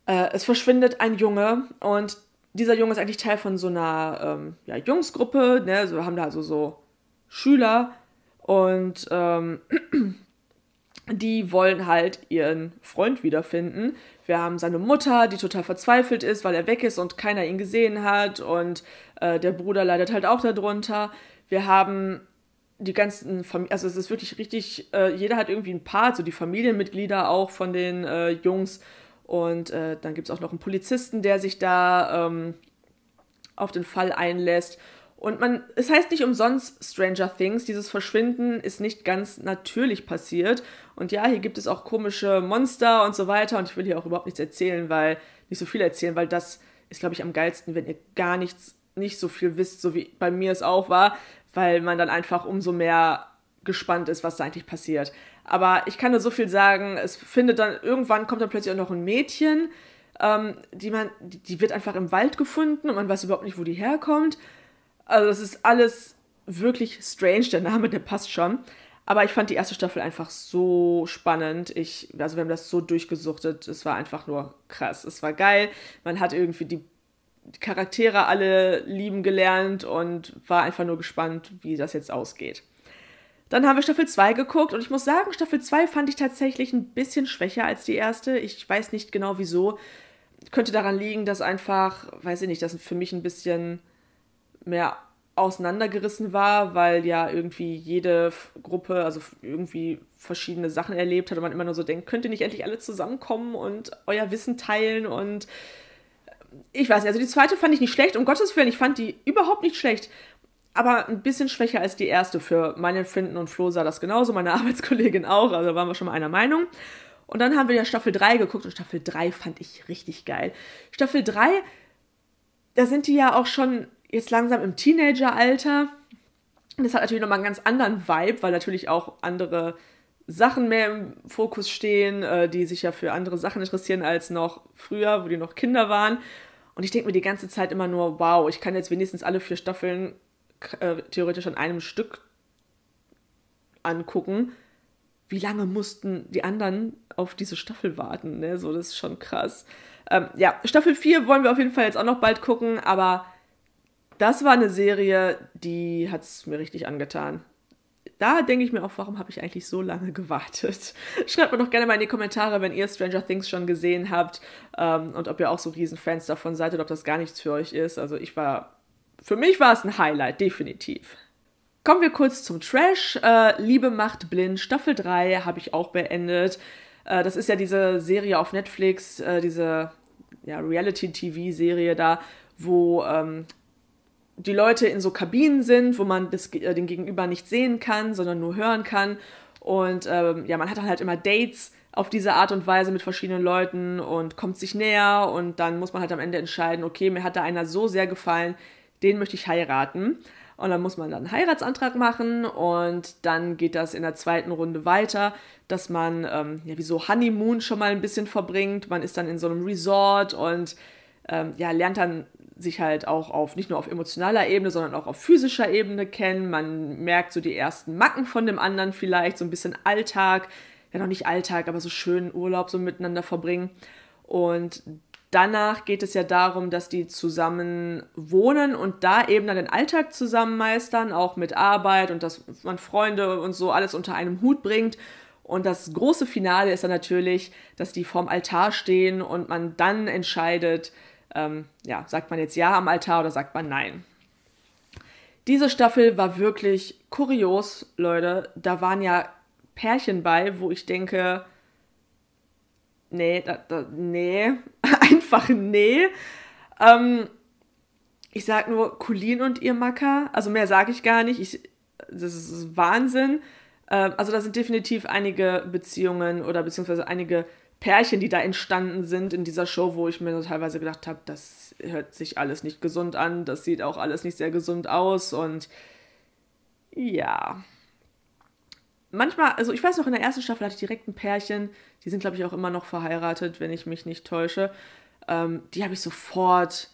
[SPEAKER 1] äh, es verschwindet ein Junge und dieser Junge ist eigentlich Teil von so einer ähm, ja, Jungsgruppe, ne? so, haben da also so Schüler und ähm, die wollen halt ihren Freund wiederfinden. Wir haben seine Mutter, die total verzweifelt ist, weil er weg ist und keiner ihn gesehen hat. Und äh, der Bruder leidet halt auch darunter. Wir haben die ganzen Familien, also es ist wirklich richtig, äh, jeder hat irgendwie ein Part, so die Familienmitglieder auch von den äh, Jungs. Und äh, dann gibt es auch noch einen Polizisten, der sich da ähm, auf den Fall einlässt. Und man, es heißt nicht umsonst Stranger Things, dieses Verschwinden ist nicht ganz natürlich passiert. Und ja, hier gibt es auch komische Monster und so weiter. Und ich will hier auch überhaupt nichts erzählen, weil, nicht so viel erzählen, weil das ist, glaube ich, am geilsten, wenn ihr gar nichts, nicht so viel wisst, so wie bei mir es auch war, weil man dann einfach umso mehr gespannt ist, was da eigentlich passiert. Aber ich kann nur so viel sagen, es findet dann, irgendwann kommt dann plötzlich auch noch ein Mädchen, ähm, die man, die, die wird einfach im Wald gefunden und man weiß überhaupt nicht, wo die herkommt. Also es ist alles wirklich strange, der Name, der passt schon. Aber ich fand die erste Staffel einfach so spannend. Ich, also wir haben das so durchgesuchtet. Es war einfach nur krass. Es war geil. Man hat irgendwie die Charaktere alle lieben gelernt und war einfach nur gespannt, wie das jetzt ausgeht. Dann haben wir Staffel 2 geguckt und ich muss sagen, Staffel 2 fand ich tatsächlich ein bisschen schwächer als die erste. Ich weiß nicht genau wieso. Könnte daran liegen, dass einfach, weiß ich nicht, dass für mich ein bisschen mehr auseinandergerissen war, weil ja irgendwie jede Gruppe, also irgendwie verschiedene Sachen erlebt hat und man immer nur so denkt, könnt ihr nicht endlich alle zusammenkommen und euer Wissen teilen und äh, ich weiß nicht, also die zweite fand ich nicht schlecht, um Gottes Willen, ich fand die überhaupt nicht schlecht, aber ein bisschen schwächer als die erste für mein Empfinden und Flo sah das genauso, meine Arbeitskollegin auch, also waren wir schon mal einer Meinung. Und dann haben wir ja Staffel 3 geguckt und Staffel 3 fand ich richtig geil. Staffel 3, da sind die ja auch schon jetzt langsam im Teenageralter. Das hat natürlich nochmal einen ganz anderen Vibe, weil natürlich auch andere Sachen mehr im Fokus stehen, äh, die sich ja für andere Sachen interessieren als noch früher, wo die noch Kinder waren. Und ich denke mir die ganze Zeit immer nur, wow, ich kann jetzt wenigstens alle vier Staffeln äh, theoretisch an einem Stück angucken. Wie lange mussten die anderen auf diese Staffel warten? Ne? So, das ist schon krass. Ähm, ja, Staffel 4 wollen wir auf jeden Fall jetzt auch noch bald gucken, aber das war eine Serie, die hat es mir richtig angetan. Da denke ich mir auch, warum habe ich eigentlich so lange gewartet? Schreibt mir doch gerne mal in die Kommentare, wenn ihr Stranger Things schon gesehen habt ähm, und ob ihr auch so Riesenfans davon seid oder ob das gar nichts für euch ist. Also ich war, für mich war es ein Highlight, definitiv. Kommen wir kurz zum Trash. Äh, Liebe macht blind, Staffel 3 habe ich auch beendet. Äh, das ist ja diese Serie auf Netflix, äh, diese ja, Reality-TV-Serie da, wo ähm, die Leute in so Kabinen sind, wo man das, äh, den Gegenüber nicht sehen kann, sondern nur hören kann. Und ähm, ja, man hat dann halt immer Dates auf diese Art und Weise mit verschiedenen Leuten und kommt sich näher und dann muss man halt am Ende entscheiden, okay, mir hat da einer so sehr gefallen, den möchte ich heiraten. Und dann muss man dann einen Heiratsantrag machen und dann geht das in der zweiten Runde weiter, dass man ähm, ja, wie so Honeymoon schon mal ein bisschen verbringt. Man ist dann in so einem Resort und ähm, ja, lernt dann sich halt auch auf nicht nur auf emotionaler Ebene, sondern auch auf physischer Ebene kennen. Man merkt so die ersten Macken von dem anderen vielleicht, so ein bisschen Alltag, ja noch nicht Alltag, aber so schönen Urlaub so miteinander verbringen. Und danach geht es ja darum, dass die zusammen wohnen und da eben dann den Alltag zusammen meistern, auch mit Arbeit und dass man Freunde und so alles unter einem Hut bringt. Und das große Finale ist dann natürlich, dass die vorm Altar stehen und man dann entscheidet, ähm, ja, sagt man jetzt Ja am Altar oder sagt man Nein? Diese Staffel war wirklich kurios, Leute. Da waren ja Pärchen bei, wo ich denke, nee, da, da, nee, einfach nee. Ähm, ich sag nur Colin und ihr Macker, also mehr sage ich gar nicht. Ich, das ist Wahnsinn. Ähm, also da sind definitiv einige Beziehungen oder beziehungsweise einige Pärchen, die da entstanden sind in dieser Show, wo ich mir teilweise gedacht habe, das hört sich alles nicht gesund an, das sieht auch alles nicht sehr gesund aus und ja. Manchmal, also ich weiß noch, in der ersten Staffel hatte ich direkt ein Pärchen, die sind glaube ich auch immer noch verheiratet, wenn ich mich nicht täusche. Ähm, die habe ich sofort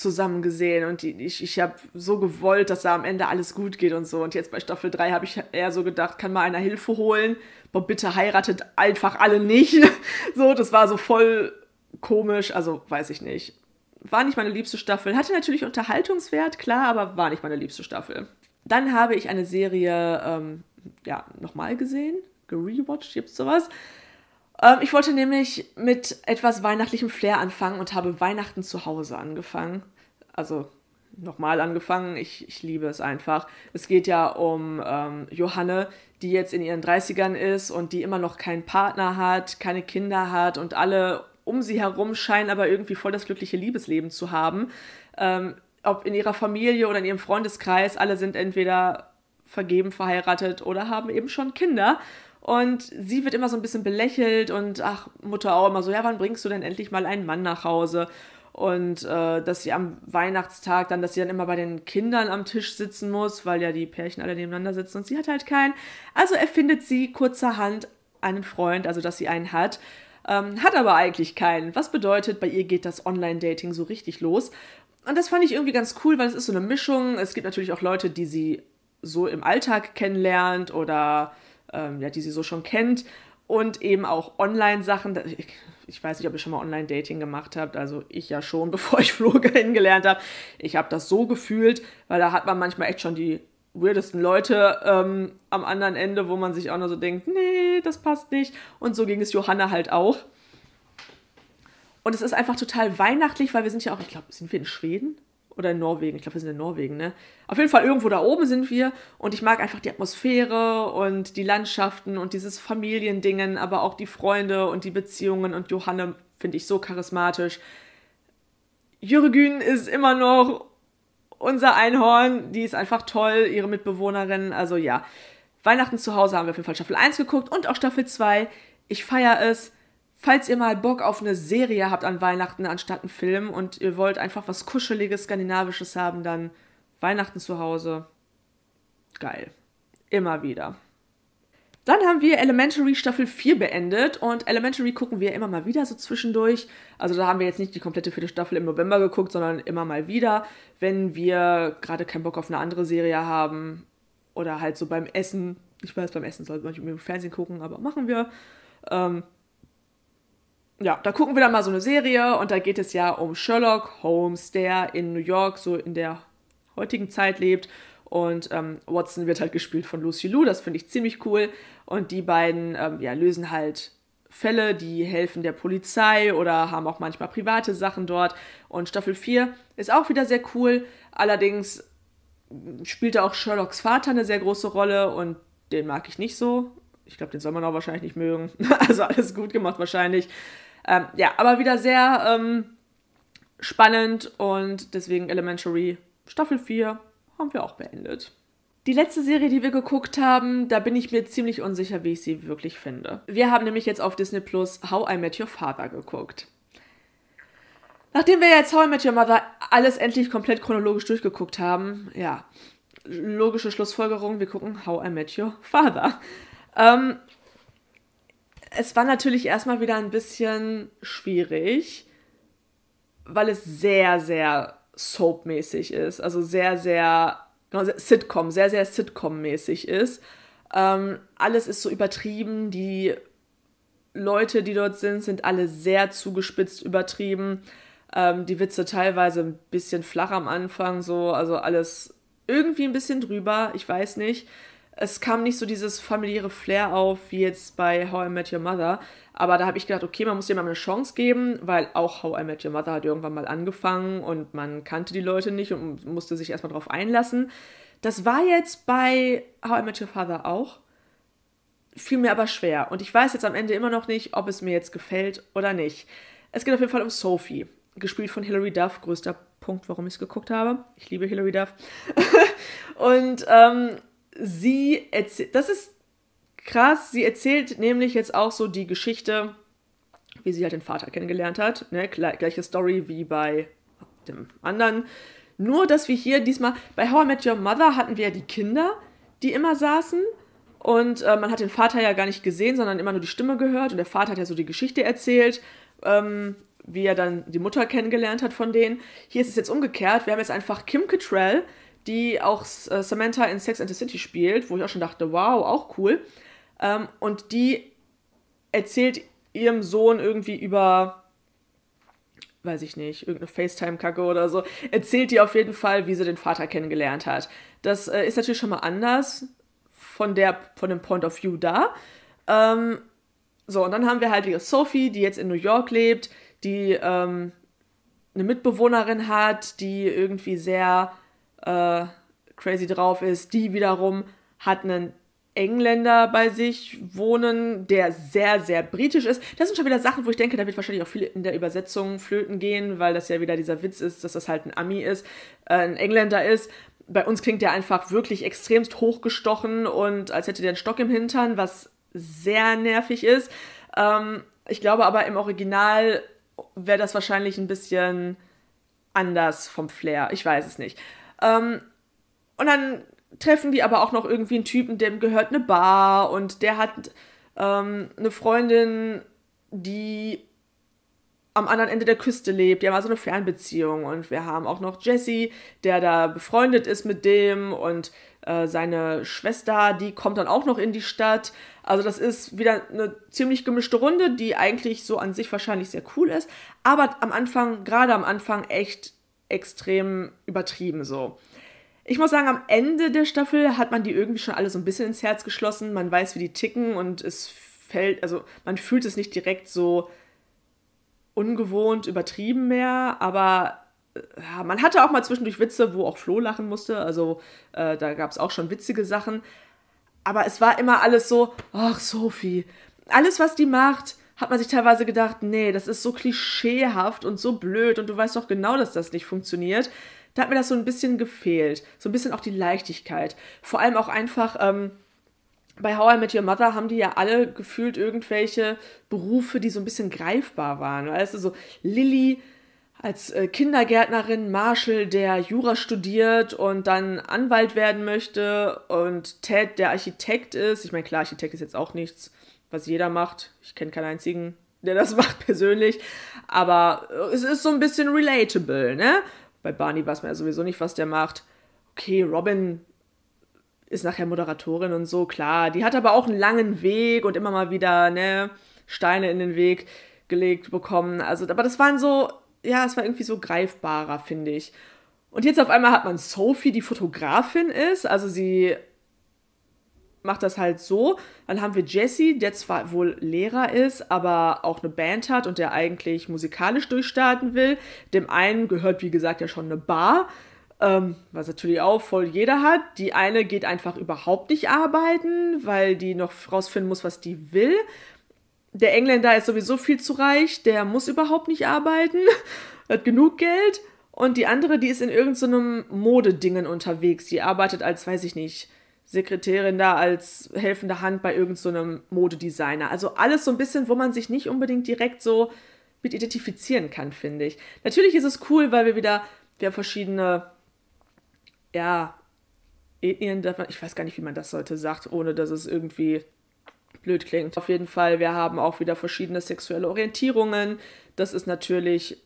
[SPEAKER 1] zusammen gesehen und die, ich, ich habe so gewollt, dass da am Ende alles gut geht und so. Und jetzt bei Staffel 3 habe ich eher so gedacht, kann mal einer Hilfe holen, aber bitte heiratet einfach alle nicht. so, das war so voll komisch, also weiß ich nicht. War nicht meine liebste Staffel. Hatte natürlich Unterhaltungswert, klar, aber war nicht meine liebste Staffel. Dann habe ich eine Serie, ähm, ja, nochmal gesehen, gerewatcht, gibt's sowas. Ähm, ich wollte nämlich mit etwas weihnachtlichem Flair anfangen und habe Weihnachten zu Hause angefangen. Also nochmal angefangen. Ich, ich liebe es einfach. Es geht ja um ähm, Johanne, die jetzt in ihren 30ern ist und die immer noch keinen Partner hat, keine Kinder hat und alle um sie herum scheinen aber irgendwie voll das glückliche Liebesleben zu haben. Ähm, ob in ihrer Familie oder in ihrem Freundeskreis, alle sind entweder vergeben, verheiratet oder haben eben schon Kinder. Und sie wird immer so ein bisschen belächelt und ach, Mutter auch immer so, ja, wann bringst du denn endlich mal einen Mann nach Hause? Und äh, dass sie am Weihnachtstag dann, dass sie dann immer bei den Kindern am Tisch sitzen muss, weil ja die Pärchen alle nebeneinander sitzen und sie hat halt keinen. Also erfindet sie kurzerhand einen Freund, also dass sie einen hat. Ähm, hat aber eigentlich keinen. Was bedeutet, bei ihr geht das Online-Dating so richtig los. Und das fand ich irgendwie ganz cool, weil es ist so eine Mischung. Es gibt natürlich auch Leute, die sie so im Alltag kennenlernt oder ähm, ja, die sie so schon kennt. Und eben auch Online-Sachen. Ich weiß nicht, ob ihr schon mal Online-Dating gemacht habt. Also ich ja schon, bevor ich Flo kennengelernt habe. Ich habe das so gefühlt, weil da hat man manchmal echt schon die weirdesten Leute ähm, am anderen Ende, wo man sich auch nur so denkt, nee, das passt nicht. Und so ging es Johanna halt auch. Und es ist einfach total weihnachtlich, weil wir sind ja auch, ich glaube, sind wir in Schweden? Oder in Norwegen, ich glaube, wir sind in Norwegen, ne? Auf jeden Fall irgendwo da oben sind wir und ich mag einfach die Atmosphäre und die Landschaften und dieses Familiendingen, aber auch die Freunde und die Beziehungen und Johanne finde ich so charismatisch. Jürgen ist immer noch unser Einhorn, die ist einfach toll, ihre Mitbewohnerin, also ja. Weihnachten zu Hause haben wir auf jeden Fall Staffel 1 geguckt und auch Staffel 2. Ich feiere es. Falls ihr mal Bock auf eine Serie habt an Weihnachten anstatt einen Film und ihr wollt einfach was Kuscheliges, Skandinavisches haben, dann Weihnachten zu Hause. Geil. Immer wieder. Dann haben wir Elementary Staffel 4 beendet und Elementary gucken wir immer mal wieder so zwischendurch. Also da haben wir jetzt nicht die komplette vierte Staffel im November geguckt, sondern immer mal wieder, wenn wir gerade keinen Bock auf eine andere Serie haben oder halt so beim Essen. Ich weiß, beim Essen sollte man nicht im Fernsehen gucken, aber machen wir. Ähm, ja, da gucken wir dann mal so eine Serie und da geht es ja um Sherlock Holmes, der in New York so in der heutigen Zeit lebt. Und ähm, Watson wird halt gespielt von Lucy Lou, das finde ich ziemlich cool. Und die beiden ähm, ja, lösen halt Fälle, die helfen der Polizei oder haben auch manchmal private Sachen dort. Und Staffel 4 ist auch wieder sehr cool. Allerdings spielte auch Sherlocks Vater eine sehr große Rolle und den mag ich nicht so. Ich glaube, den soll man auch wahrscheinlich nicht mögen. Also alles gut gemacht wahrscheinlich. Ähm, ja, aber wieder sehr ähm, spannend und deswegen Elementary Staffel 4 haben wir auch beendet. Die letzte Serie, die wir geguckt haben, da bin ich mir ziemlich unsicher, wie ich sie wirklich finde. Wir haben nämlich jetzt auf Disney Plus How I Met Your Father geguckt. Nachdem wir jetzt How I Met Your Mother alles endlich komplett chronologisch durchgeguckt haben, ja, logische Schlussfolgerung, wir gucken How I Met Your Father. Ähm, es war natürlich erstmal wieder ein bisschen schwierig, weil es sehr, sehr soapmäßig ist. Also sehr, sehr, genau, Sitcom, sehr, sehr Sitcom-mäßig ist. Ähm, alles ist so übertrieben. Die Leute, die dort sind, sind alle sehr zugespitzt übertrieben. Ähm, die Witze teilweise ein bisschen flach am Anfang, so, also alles irgendwie ein bisschen drüber, ich weiß nicht es kam nicht so dieses familiäre Flair auf, wie jetzt bei How I Met Your Mother. Aber da habe ich gedacht, okay, man muss mal eine Chance geben, weil auch How I Met Your Mother hat irgendwann mal angefangen und man kannte die Leute nicht und musste sich erstmal drauf einlassen. Das war jetzt bei How I Met Your Father auch. Fiel mir aber schwer. Und ich weiß jetzt am Ende immer noch nicht, ob es mir jetzt gefällt oder nicht. Es geht auf jeden Fall um Sophie, gespielt von Hilary Duff, größter Punkt, warum ich es geguckt habe. Ich liebe Hilary Duff. und ähm, sie erzählt, das ist krass, sie erzählt nämlich jetzt auch so die Geschichte, wie sie halt den Vater kennengelernt hat. Ne? Gleiche Story wie bei dem anderen. Nur, dass wir hier diesmal, bei How I Met Your Mother hatten wir ja die Kinder, die immer saßen. Und äh, man hat den Vater ja gar nicht gesehen, sondern immer nur die Stimme gehört. Und der Vater hat ja so die Geschichte erzählt, ähm, wie er dann die Mutter kennengelernt hat von denen. Hier ist es jetzt umgekehrt. Wir haben jetzt einfach Kim Cattrall, die auch äh, Samantha in Sex and the City spielt, wo ich auch schon dachte, wow, auch cool. Ähm, und die erzählt ihrem Sohn irgendwie über, weiß ich nicht, irgendeine FaceTime-Kacke oder so, erzählt die auf jeden Fall, wie sie den Vater kennengelernt hat. Das äh, ist natürlich schon mal anders von, der, von dem Point of View da. Ähm, so, und dann haben wir halt ihre Sophie, die jetzt in New York lebt, die ähm, eine Mitbewohnerin hat, die irgendwie sehr äh, crazy drauf ist. Die wiederum hat einen Engländer bei sich wohnen, der sehr, sehr britisch ist. Das sind schon wieder Sachen, wo ich denke, da wird wahrscheinlich auch viel in der Übersetzung flöten gehen, weil das ja wieder dieser Witz ist, dass das halt ein Ami ist, äh, ein Engländer ist. Bei uns klingt der einfach wirklich extremst hochgestochen und als hätte der einen Stock im Hintern, was sehr nervig ist. Ähm, ich glaube aber im Original wäre das wahrscheinlich ein bisschen anders vom Flair. Ich weiß es nicht. Ähm, und dann treffen die aber auch noch irgendwie einen Typen, dem gehört eine Bar und der hat ähm, eine Freundin, die am anderen Ende der Küste lebt. Die haben also eine Fernbeziehung und wir haben auch noch Jesse, der da befreundet ist mit dem und äh, seine Schwester, die kommt dann auch noch in die Stadt. Also das ist wieder eine ziemlich gemischte Runde, die eigentlich so an sich wahrscheinlich sehr cool ist, aber am Anfang, gerade am Anfang echt extrem übertrieben so. Ich muss sagen, am Ende der Staffel hat man die irgendwie schon alle so ein bisschen ins Herz geschlossen. Man weiß, wie die ticken und es fällt, also man fühlt es nicht direkt so ungewohnt übertrieben mehr, aber äh, ja, man hatte auch mal zwischendurch Witze, wo auch Flo lachen musste. Also äh, da gab es auch schon witzige Sachen. Aber es war immer alles so, ach Sophie, alles was die macht, hat man sich teilweise gedacht, nee, das ist so klischeehaft und so blöd und du weißt doch genau, dass das nicht funktioniert. Da hat mir das so ein bisschen gefehlt. So ein bisschen auch die Leichtigkeit. Vor allem auch einfach, ähm, bei How I Met Your Mother haben die ja alle gefühlt irgendwelche Berufe, die so ein bisschen greifbar waren. Weißt du, so Lilly als äh, Kindergärtnerin, Marshall, der Jura studiert und dann Anwalt werden möchte und Ted, der Architekt ist. Ich meine, klar, Architekt ist jetzt auch nichts was jeder macht. Ich kenne keinen einzigen, der das macht persönlich. Aber äh, es ist so ein bisschen relatable, ne? Bei Barney weiß man ja sowieso nicht, was der macht. Okay, Robin ist nachher Moderatorin und so, klar. Die hat aber auch einen langen Weg und immer mal wieder, ne, Steine in den Weg gelegt bekommen. Also, aber das waren so, ja, es war irgendwie so greifbarer, finde ich. Und jetzt auf einmal hat man Sophie, die Fotografin ist. Also sie macht das halt so. Dann haben wir Jesse, der zwar wohl Lehrer ist, aber auch eine Band hat und der eigentlich musikalisch durchstarten will. Dem einen gehört, wie gesagt, ja schon eine Bar, ähm, was natürlich auch voll jeder hat. Die eine geht einfach überhaupt nicht arbeiten, weil die noch rausfinden muss, was die will. Der Engländer ist sowieso viel zu reich, der muss überhaupt nicht arbeiten, hat genug Geld. Und die andere, die ist in irgendeinem so Modedingen unterwegs. Die arbeitet als, weiß ich nicht, Sekretärin da als helfende Hand bei irgendeinem so Modedesigner. Also alles so ein bisschen, wo man sich nicht unbedingt direkt so mit identifizieren kann, finde ich. Natürlich ist es cool, weil wir wieder, wir haben verschiedene, ja, Ethnien, ich weiß gar nicht, wie man das heute sagt, ohne dass es irgendwie blöd klingt. Auf jeden Fall, wir haben auch wieder verschiedene sexuelle Orientierungen. Das ist natürlich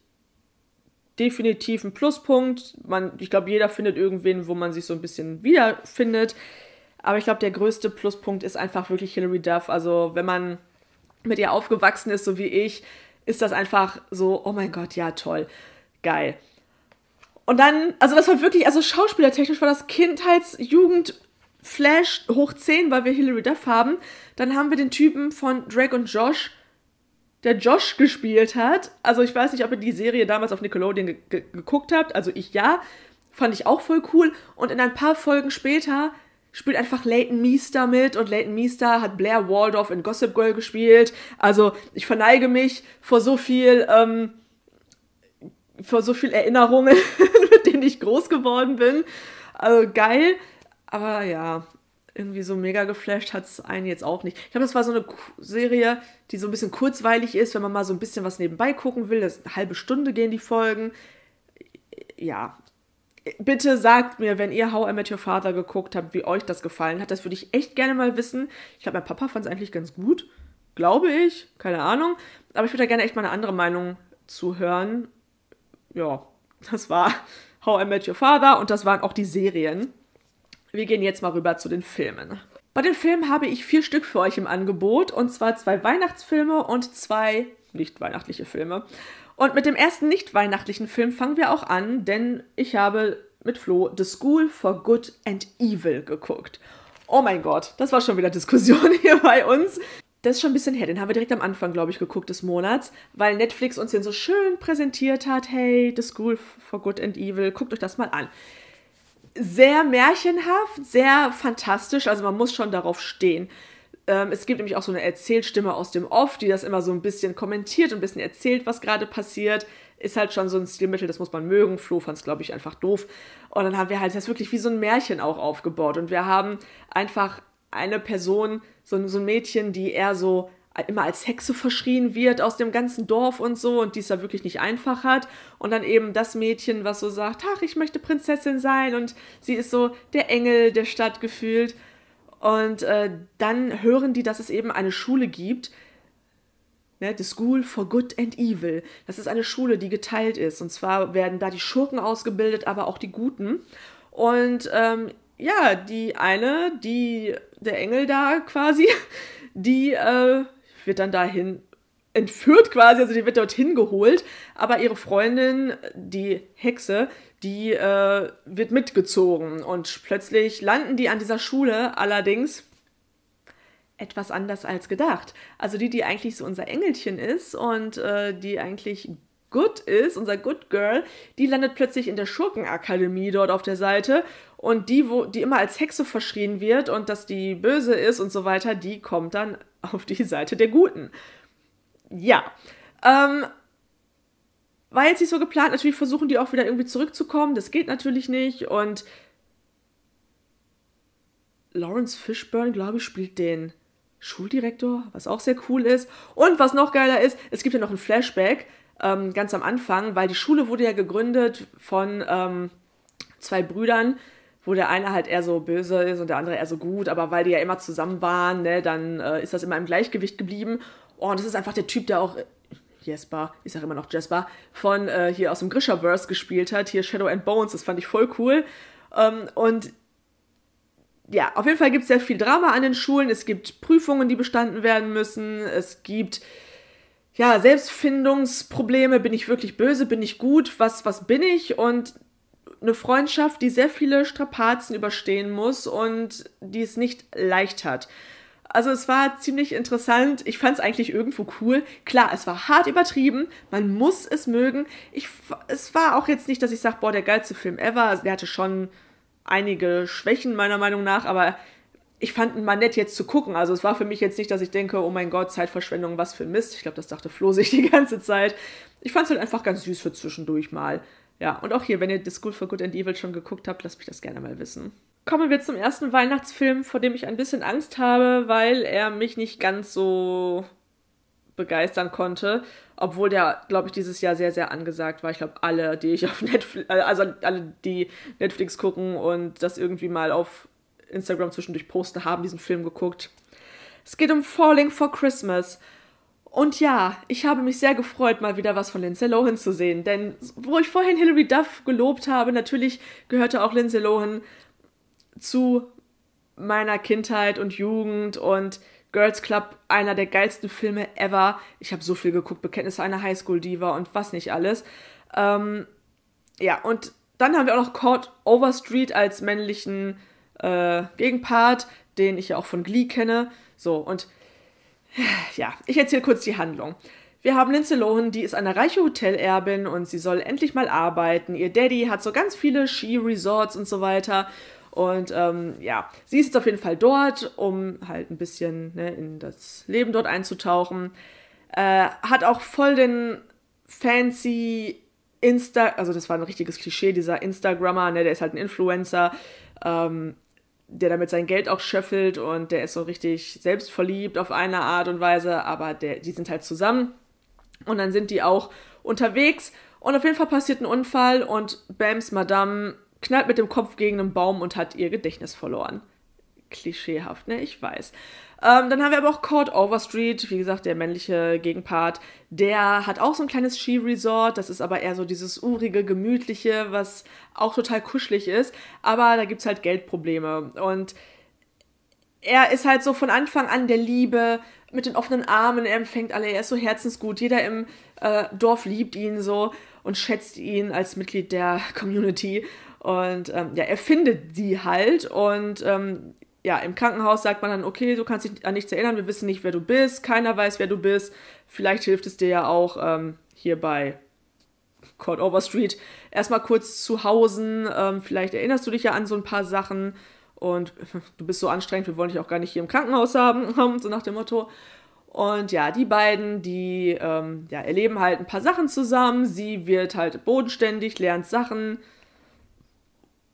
[SPEAKER 1] definitiv ein Pluspunkt. Man, ich glaube, jeder findet irgendwen, wo man sich so ein bisschen wiederfindet. Aber ich glaube, der größte Pluspunkt ist einfach wirklich Hilary Duff. Also, wenn man mit ihr aufgewachsen ist, so wie ich, ist das einfach so, oh mein Gott, ja, toll, geil. Und dann, also das war wirklich, also schauspielertechnisch war das Kindheits-Jugend- Flash hoch 10, weil wir Hilary Duff haben. Dann haben wir den Typen von Drake und Josh, der Josh gespielt hat. Also ich weiß nicht, ob ihr die Serie damals auf Nickelodeon ge ge geguckt habt. Also ich ja. Fand ich auch voll cool. Und in ein paar Folgen später spielt einfach Leighton Meester mit und Leighton Meester hat Blair Waldorf in Gossip Girl gespielt. Also ich verneige mich vor so viel, ähm, vor so viel Erinnerungen, mit denen ich groß geworden bin. Also geil, aber ja, irgendwie so mega geflasht hat es einen jetzt auch nicht. Ich glaube, das war so eine Serie, die so ein bisschen kurzweilig ist, wenn man mal so ein bisschen was nebenbei gucken will. Das eine halbe Stunde gehen die Folgen. Ja, bitte sagt mir, wenn ihr How I Met Your Father geguckt habt, wie euch das gefallen hat. Das würde ich echt gerne mal wissen. Ich glaube, mein Papa fand es eigentlich ganz gut. Glaube ich. Keine Ahnung. Aber ich würde da gerne echt mal eine andere Meinung zu hören. Ja, das war How I Met Your Father und das waren auch die Serien. Wir gehen jetzt mal rüber zu den Filmen. Bei den Filmen habe ich vier Stück für euch im Angebot und zwar zwei Weihnachtsfilme und zwei nicht weihnachtliche Filme. Und mit dem ersten nicht weihnachtlichen Film fangen wir auch an, denn ich habe mit Flo The School for Good and Evil geguckt. Oh mein Gott, das war schon wieder Diskussion hier bei uns. Das ist schon ein bisschen her, den haben wir direkt am Anfang, glaube ich, geguckt des Monats, weil Netflix uns den so schön präsentiert hat. Hey, The School for Good and Evil, guckt euch das mal an. Sehr märchenhaft, sehr fantastisch, also man muss schon darauf stehen ähm, es gibt nämlich auch so eine Erzählstimme aus dem Off, die das immer so ein bisschen kommentiert und ein bisschen erzählt, was gerade passiert. Ist halt schon so ein Stilmittel, das muss man mögen. Flo fand es, glaube ich, einfach doof. Und dann haben wir halt das wirklich wie so ein Märchen auch aufgebaut. Und wir haben einfach eine Person, so, so ein Mädchen, die eher so immer als Hexe verschrien wird aus dem ganzen Dorf und so und die es da wirklich nicht einfach hat. Und dann eben das Mädchen, was so sagt, ach, ich möchte Prinzessin sein und sie ist so der Engel der Stadt gefühlt. Und äh, dann hören die, dass es eben eine Schule gibt, ne, The School for Good and Evil. Das ist eine Schule, die geteilt ist. Und zwar werden da die Schurken ausgebildet, aber auch die Guten. Und ähm, ja, die eine, die der Engel da quasi, die äh, wird dann dahin entführt quasi, also die wird dorthin geholt, aber ihre Freundin, die Hexe, die äh, wird mitgezogen und plötzlich landen die an dieser Schule allerdings etwas anders als gedacht. Also die, die eigentlich so unser Engelchen ist und äh, die eigentlich gut ist, unser Good Girl, die landet plötzlich in der Schurkenakademie dort auf der Seite und die, wo, die immer als Hexe verschrien wird und dass die böse ist und so weiter, die kommt dann auf die Seite der Guten ja. Ähm, war jetzt nicht so geplant. Natürlich versuchen die auch wieder irgendwie zurückzukommen. Das geht natürlich nicht. Und Lawrence Fishburne, glaube ich, spielt den Schuldirektor, was auch sehr cool ist. Und was noch geiler ist, es gibt ja noch ein Flashback ähm, ganz am Anfang, weil die Schule wurde ja gegründet von ähm, zwei Brüdern, wo der eine halt eher so böse ist und der andere eher so gut, aber weil die ja immer zusammen waren, ne, dann äh, ist das immer im Gleichgewicht geblieben. Oh, das ist einfach der Typ, der auch äh, Jesper, ich sage immer noch Jesper, von äh, hier aus dem Grishaverse gespielt hat, hier Shadow and Bones, das fand ich voll cool. Ähm, und ja, auf jeden Fall gibt es sehr viel Drama an den Schulen, es gibt Prüfungen, die bestanden werden müssen, es gibt ja, Selbstfindungsprobleme, bin ich wirklich böse, bin ich gut, was, was bin ich und eine Freundschaft, die sehr viele Strapazen überstehen muss und die es nicht leicht hat. Also es war ziemlich interessant. Ich fand es eigentlich irgendwo cool. Klar, es war hart übertrieben. Man muss es mögen. Ich, es war auch jetzt nicht, dass ich sage, boah, der geilste Film ever. Also der hatte schon einige Schwächen meiner Meinung nach, aber ich fand ihn mal nett jetzt zu gucken. Also es war für mich jetzt nicht, dass ich denke, oh mein Gott, Zeitverschwendung, was für Mist. Ich glaube, das dachte Flo sich die ganze Zeit. Ich fand es halt einfach ganz süß für zwischendurch mal. Ja, und auch hier, wenn ihr The School for Good and Evil schon geguckt habt, lasst mich das gerne mal wissen kommen wir zum ersten Weihnachtsfilm, vor dem ich ein bisschen Angst habe, weil er mich nicht ganz so begeistern konnte, obwohl der, glaube ich, dieses Jahr sehr, sehr angesagt war. Ich glaube, alle, die ich auf Netflix, äh, also alle, die Netflix gucken und das irgendwie mal auf Instagram zwischendurch posten, haben diesen Film geguckt. Es geht um Falling for Christmas. Und ja, ich habe mich sehr gefreut, mal wieder was von Lindsay Lohan zu sehen. Denn wo ich vorhin Hilary Duff gelobt habe, natürlich gehörte auch Lindsay Lohan zu meiner Kindheit und Jugend und Girls Club, einer der geilsten Filme ever. Ich habe so viel geguckt, Bekenntnisse einer Highschool-Diva und was nicht alles. Ähm, ja, und dann haben wir auch noch Court Overstreet als männlichen äh, Gegenpart, den ich ja auch von Glee kenne. So, und ja, ich erzähle kurz die Handlung. Wir haben Lindsay Lohan, die ist eine reiche Hotelerbin und sie soll endlich mal arbeiten. Ihr Daddy hat so ganz viele Ski-Resorts und so weiter. Und ähm, ja, sie ist jetzt auf jeden Fall dort, um halt ein bisschen ne, in das Leben dort einzutauchen. Äh, hat auch voll den fancy Insta, also das war ein richtiges Klischee, dieser Instagrammer, ne, der ist halt ein Influencer, ähm, der damit sein Geld auch schöffelt und der ist so richtig selbstverliebt auf eine Art und Weise, aber der, die sind halt zusammen und dann sind die auch unterwegs und auf jeden Fall passiert ein Unfall und Bams Madame knallt mit dem Kopf gegen einen Baum und hat ihr Gedächtnis verloren. Klischeehaft, ne? Ich weiß. Ähm, dann haben wir aber auch Court Overstreet, wie gesagt, der männliche Gegenpart. Der hat auch so ein kleines Skiresort. Das ist aber eher so dieses urige, gemütliche, was auch total kuschelig ist. Aber da gibt es halt Geldprobleme. Und er ist halt so von Anfang an der Liebe mit den offenen Armen. Er empfängt alle. Er ist so herzensgut. Jeder im äh, Dorf liebt ihn so und schätzt ihn als Mitglied der Community. Und ähm, ja, er findet sie halt und ähm, ja, im Krankenhaus sagt man dann, okay, du kannst dich an nichts erinnern, wir wissen nicht, wer du bist, keiner weiß, wer du bist. Vielleicht hilft es dir ja auch ähm, hier bei Court Overstreet erstmal kurz zu hausen. Ähm, vielleicht erinnerst du dich ja an so ein paar Sachen und du bist so anstrengend, wir wollen dich auch gar nicht hier im Krankenhaus haben, so nach dem Motto. Und ja, die beiden, die ähm, ja, erleben halt ein paar Sachen zusammen. Sie wird halt bodenständig, lernt Sachen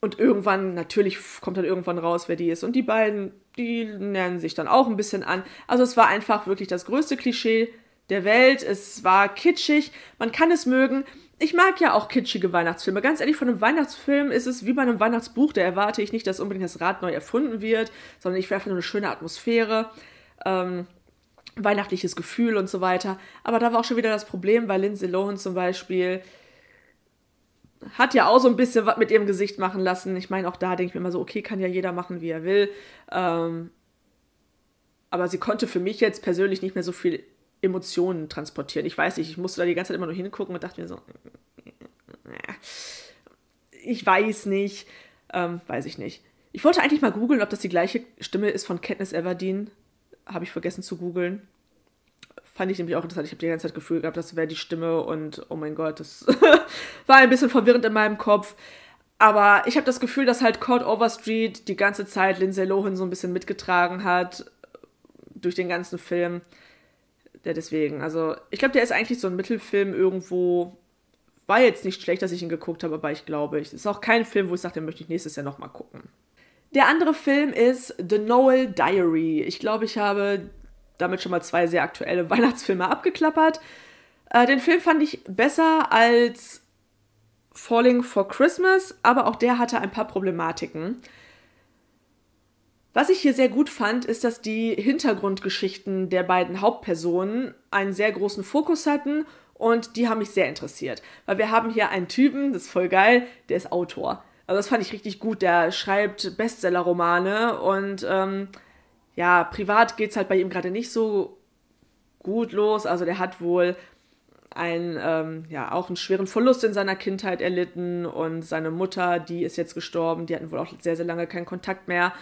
[SPEAKER 1] und irgendwann, natürlich kommt dann irgendwann raus, wer die ist. Und die beiden, die nennen sich dann auch ein bisschen an. Also es war einfach wirklich das größte Klischee der Welt. Es war kitschig. Man kann es mögen. Ich mag ja auch kitschige Weihnachtsfilme. Ganz ehrlich, von einem Weihnachtsfilm ist es wie bei einem Weihnachtsbuch. Da erwarte ich nicht, dass unbedingt das Rad neu erfunden wird, sondern ich will einfach nur eine schöne Atmosphäre. Ähm, weihnachtliches Gefühl und so weiter. Aber da war auch schon wieder das Problem, weil Lindsay Lohan zum Beispiel hat ja auch so ein bisschen was mit ihrem Gesicht machen lassen. Ich meine, auch da denke ich mir immer so, okay, kann ja jeder machen, wie er will. Ähm, aber sie konnte für mich jetzt persönlich nicht mehr so viel Emotionen transportieren. Ich weiß nicht, ich musste da die ganze Zeit immer nur hingucken und dachte mir so, äh, ich weiß nicht, ähm, weiß ich nicht. Ich wollte eigentlich mal googeln, ob das die gleiche Stimme ist von Katniss Everdeen. Habe ich vergessen zu googeln. Fand ich nämlich auch interessant. Ich habe die ganze Zeit Gefühl gehabt, das wäre die Stimme und oh mein Gott, das war ein bisschen verwirrend in meinem Kopf. Aber ich habe das Gefühl, dass halt Cord Overstreet die ganze Zeit Lindsay Lohan so ein bisschen mitgetragen hat durch den ganzen Film. Der deswegen, also ich glaube, der ist eigentlich so ein Mittelfilm irgendwo. War jetzt nicht schlecht, dass ich ihn geguckt habe, aber ich glaube, es ist auch kein Film, wo ich sage, den möchte ich nächstes Jahr nochmal gucken. Der andere Film ist The Noel Diary. Ich glaube, ich habe damit schon mal zwei sehr aktuelle Weihnachtsfilme abgeklappert. Äh, den Film fand ich besser als Falling for Christmas, aber auch der hatte ein paar Problematiken. Was ich hier sehr gut fand, ist, dass die Hintergrundgeschichten der beiden Hauptpersonen einen sehr großen Fokus hatten und die haben mich sehr interessiert. Weil wir haben hier einen Typen, das ist voll geil, der ist Autor. Also das fand ich richtig gut. Der schreibt Bestseller-Romane und ähm, ja, privat geht es halt bei ihm gerade nicht so gut los. Also der hat wohl ein, ähm, ja, auch einen schweren Verlust in seiner Kindheit erlitten und seine Mutter, die ist jetzt gestorben, die hatten wohl auch sehr, sehr lange keinen Kontakt mehr.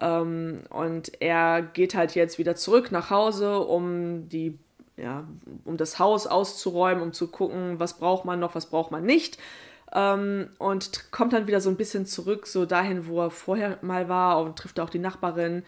[SPEAKER 1] Ähm, und er geht halt jetzt wieder zurück nach Hause, um die, ja, um das Haus auszuräumen, um zu gucken, was braucht man noch, was braucht man nicht. Ähm, und kommt dann wieder so ein bisschen zurück, so dahin, wo er vorher mal war und trifft auch die Nachbarin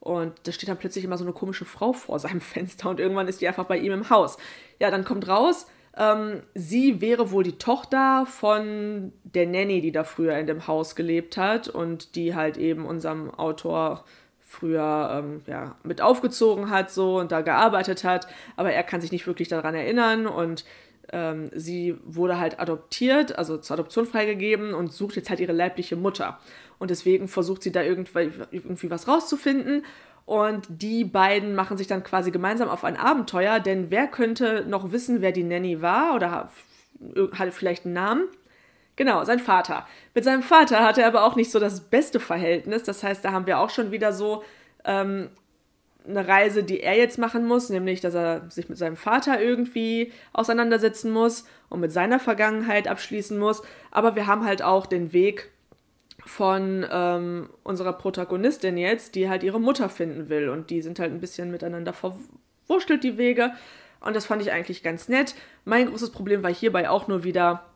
[SPEAKER 1] und da steht dann plötzlich immer so eine komische Frau vor seinem Fenster und irgendwann ist die einfach bei ihm im Haus. Ja, dann kommt raus, ähm, sie wäre wohl die Tochter von der Nanny, die da früher in dem Haus gelebt hat und die halt eben unserem Autor früher ähm, ja, mit aufgezogen hat so und da gearbeitet hat, aber er kann sich nicht wirklich daran erinnern und ähm, sie wurde halt adoptiert, also zur Adoption freigegeben und sucht jetzt halt ihre leibliche Mutter. Und deswegen versucht sie da irgendwie, irgendwie was rauszufinden. Und die beiden machen sich dann quasi gemeinsam auf ein Abenteuer, denn wer könnte noch wissen, wer die Nanny war oder hatte vielleicht einen Namen? Genau, sein Vater. Mit seinem Vater hatte er aber auch nicht so das beste Verhältnis. Das heißt, da haben wir auch schon wieder so ähm, eine Reise, die er jetzt machen muss, nämlich dass er sich mit seinem Vater irgendwie auseinandersetzen muss und mit seiner Vergangenheit abschließen muss. Aber wir haben halt auch den Weg von ähm, unserer Protagonistin jetzt, die halt ihre Mutter finden will. Und die sind halt ein bisschen miteinander verwurschtelt, die Wege. Und das fand ich eigentlich ganz nett. Mein großes Problem war hierbei auch nur wieder,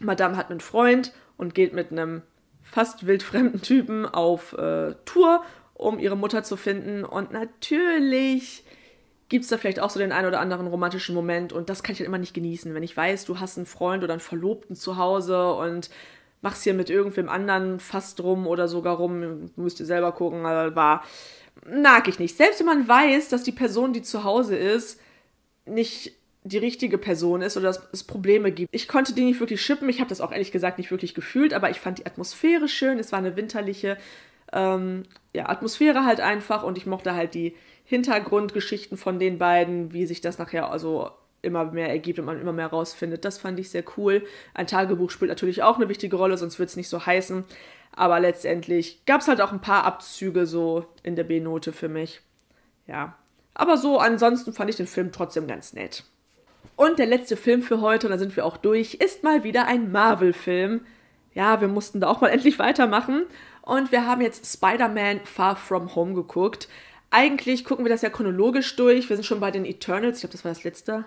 [SPEAKER 1] Madame hat einen Freund und geht mit einem fast wildfremden Typen auf äh, Tour um ihre Mutter zu finden. Und natürlich gibt es da vielleicht auch so den einen oder anderen romantischen Moment. Und das kann ich halt immer nicht genießen, wenn ich weiß, du hast einen Freund oder einen Verlobten zu Hause und machst hier mit irgendwem anderen fast rum oder sogar rum. Müsst ihr selber gucken, aber war. Mag ich nicht. Selbst wenn man weiß, dass die Person, die zu Hause ist, nicht die richtige Person ist oder dass es Probleme gibt. Ich konnte die nicht wirklich schippen. Ich habe das auch ehrlich gesagt nicht wirklich gefühlt, aber ich fand die Atmosphäre schön. Es war eine winterliche ähm, ja, Atmosphäre halt einfach und ich mochte halt die Hintergrundgeschichten von den beiden, wie sich das nachher also immer mehr ergibt und man immer mehr rausfindet. Das fand ich sehr cool. Ein Tagebuch spielt natürlich auch eine wichtige Rolle, sonst würde es nicht so heißen. Aber letztendlich gab es halt auch ein paar Abzüge so in der B-Note für mich. Ja. Aber so, ansonsten fand ich den Film trotzdem ganz nett. Und der letzte Film für heute, und da sind wir auch durch, ist mal wieder ein Marvel-Film. Ja, wir mussten da auch mal endlich weitermachen. Und wir haben jetzt Spider-Man Far From Home geguckt. Eigentlich gucken wir das ja chronologisch durch. Wir sind schon bei den Eternals. Ich glaube, das war das letzte.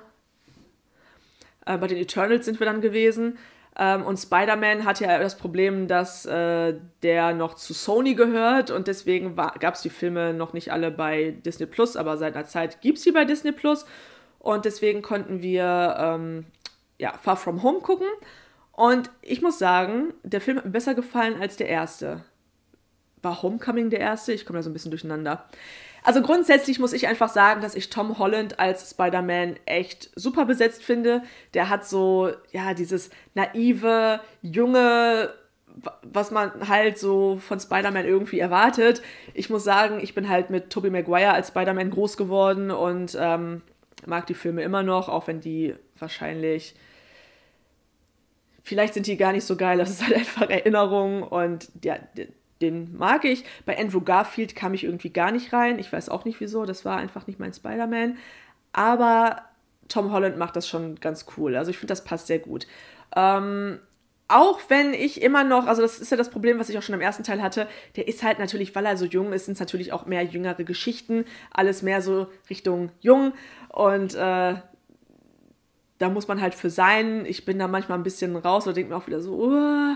[SPEAKER 1] Äh, bei den Eternals sind wir dann gewesen. Ähm, und Spider-Man hat ja das Problem, dass äh, der noch zu Sony gehört und deswegen gab es die Filme noch nicht alle bei Disney Plus, aber seit einer Zeit gibt es sie bei Disney Plus und deswegen konnten wir ähm, ja, Far From Home gucken. Und ich muss sagen, der Film hat mir besser gefallen als der erste war Homecoming der erste? Ich komme da so ein bisschen durcheinander. Also grundsätzlich muss ich einfach sagen, dass ich Tom Holland als Spider-Man echt super besetzt finde. Der hat so, ja, dieses naive, junge, was man halt so von Spider-Man irgendwie erwartet. Ich muss sagen, ich bin halt mit Tobey Maguire als Spider-Man groß geworden und ähm, mag die Filme immer noch, auch wenn die wahrscheinlich vielleicht sind die gar nicht so geil, das ist halt einfach Erinnerung und ja, den mag ich. Bei Andrew Garfield kam ich irgendwie gar nicht rein. Ich weiß auch nicht wieso, das war einfach nicht mein Spider-Man. Aber Tom Holland macht das schon ganz cool. Also ich finde, das passt sehr gut. Ähm, auch wenn ich immer noch, also das ist ja das Problem, was ich auch schon im ersten Teil hatte, der ist halt natürlich, weil er so jung ist, sind es natürlich auch mehr jüngere Geschichten, alles mehr so Richtung jung und äh, da muss man halt für sein. Ich bin da manchmal ein bisschen raus oder denke mir auch wieder so, uh,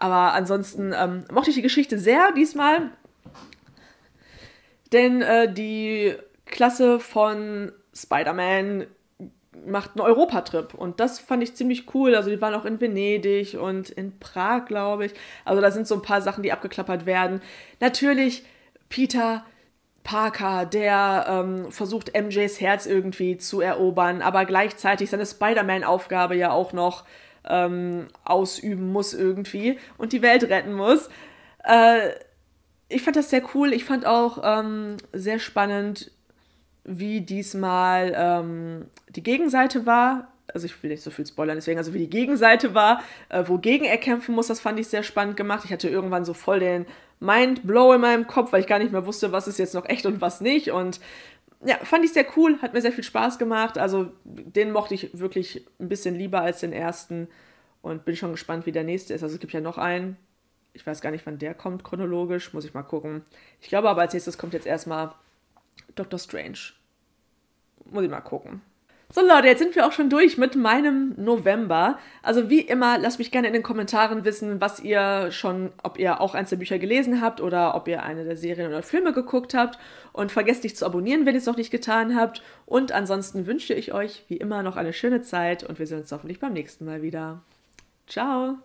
[SPEAKER 1] aber ansonsten ähm, mochte ich die Geschichte sehr diesmal. Denn äh, die Klasse von Spider-Man macht einen Europatrip und das fand ich ziemlich cool. Also die waren auch in Venedig und in Prag, glaube ich. Also da sind so ein paar Sachen, die abgeklappert werden. Natürlich Peter Parker, der ähm, versucht MJs Herz irgendwie zu erobern, aber gleichzeitig seine Spider-Man-Aufgabe ja auch noch ähm, ausüben muss irgendwie und die Welt retten muss. Äh, ich fand das sehr cool. Ich fand auch ähm, sehr spannend, wie diesmal ähm, die Gegenseite war. Also ich will nicht so viel spoilern, deswegen, also wie die Gegenseite war, äh, wogegen er kämpfen muss, das fand ich sehr spannend gemacht. Ich hatte irgendwann so voll den Mindblow in meinem Kopf, weil ich gar nicht mehr wusste, was ist jetzt noch echt und was nicht. Und ja, fand ich sehr cool, hat mir sehr viel Spaß gemacht. Also den mochte ich wirklich ein bisschen lieber als den ersten und bin schon gespannt, wie der nächste ist. Also es gibt ja noch einen. Ich weiß gar nicht, wann der kommt chronologisch, muss ich mal gucken. Ich glaube aber als nächstes kommt jetzt erstmal Doctor Strange. Muss ich mal gucken. So Leute, jetzt sind wir auch schon durch mit meinem November. Also wie immer, lasst mich gerne in den Kommentaren wissen, was ihr schon, ob ihr auch einzelne Bücher gelesen habt oder ob ihr eine der Serien oder Filme geguckt habt. Und vergesst nicht zu abonnieren, wenn ihr es noch nicht getan habt. Und ansonsten wünsche ich euch wie immer noch eine schöne Zeit und wir sehen uns hoffentlich beim nächsten Mal wieder. Ciao!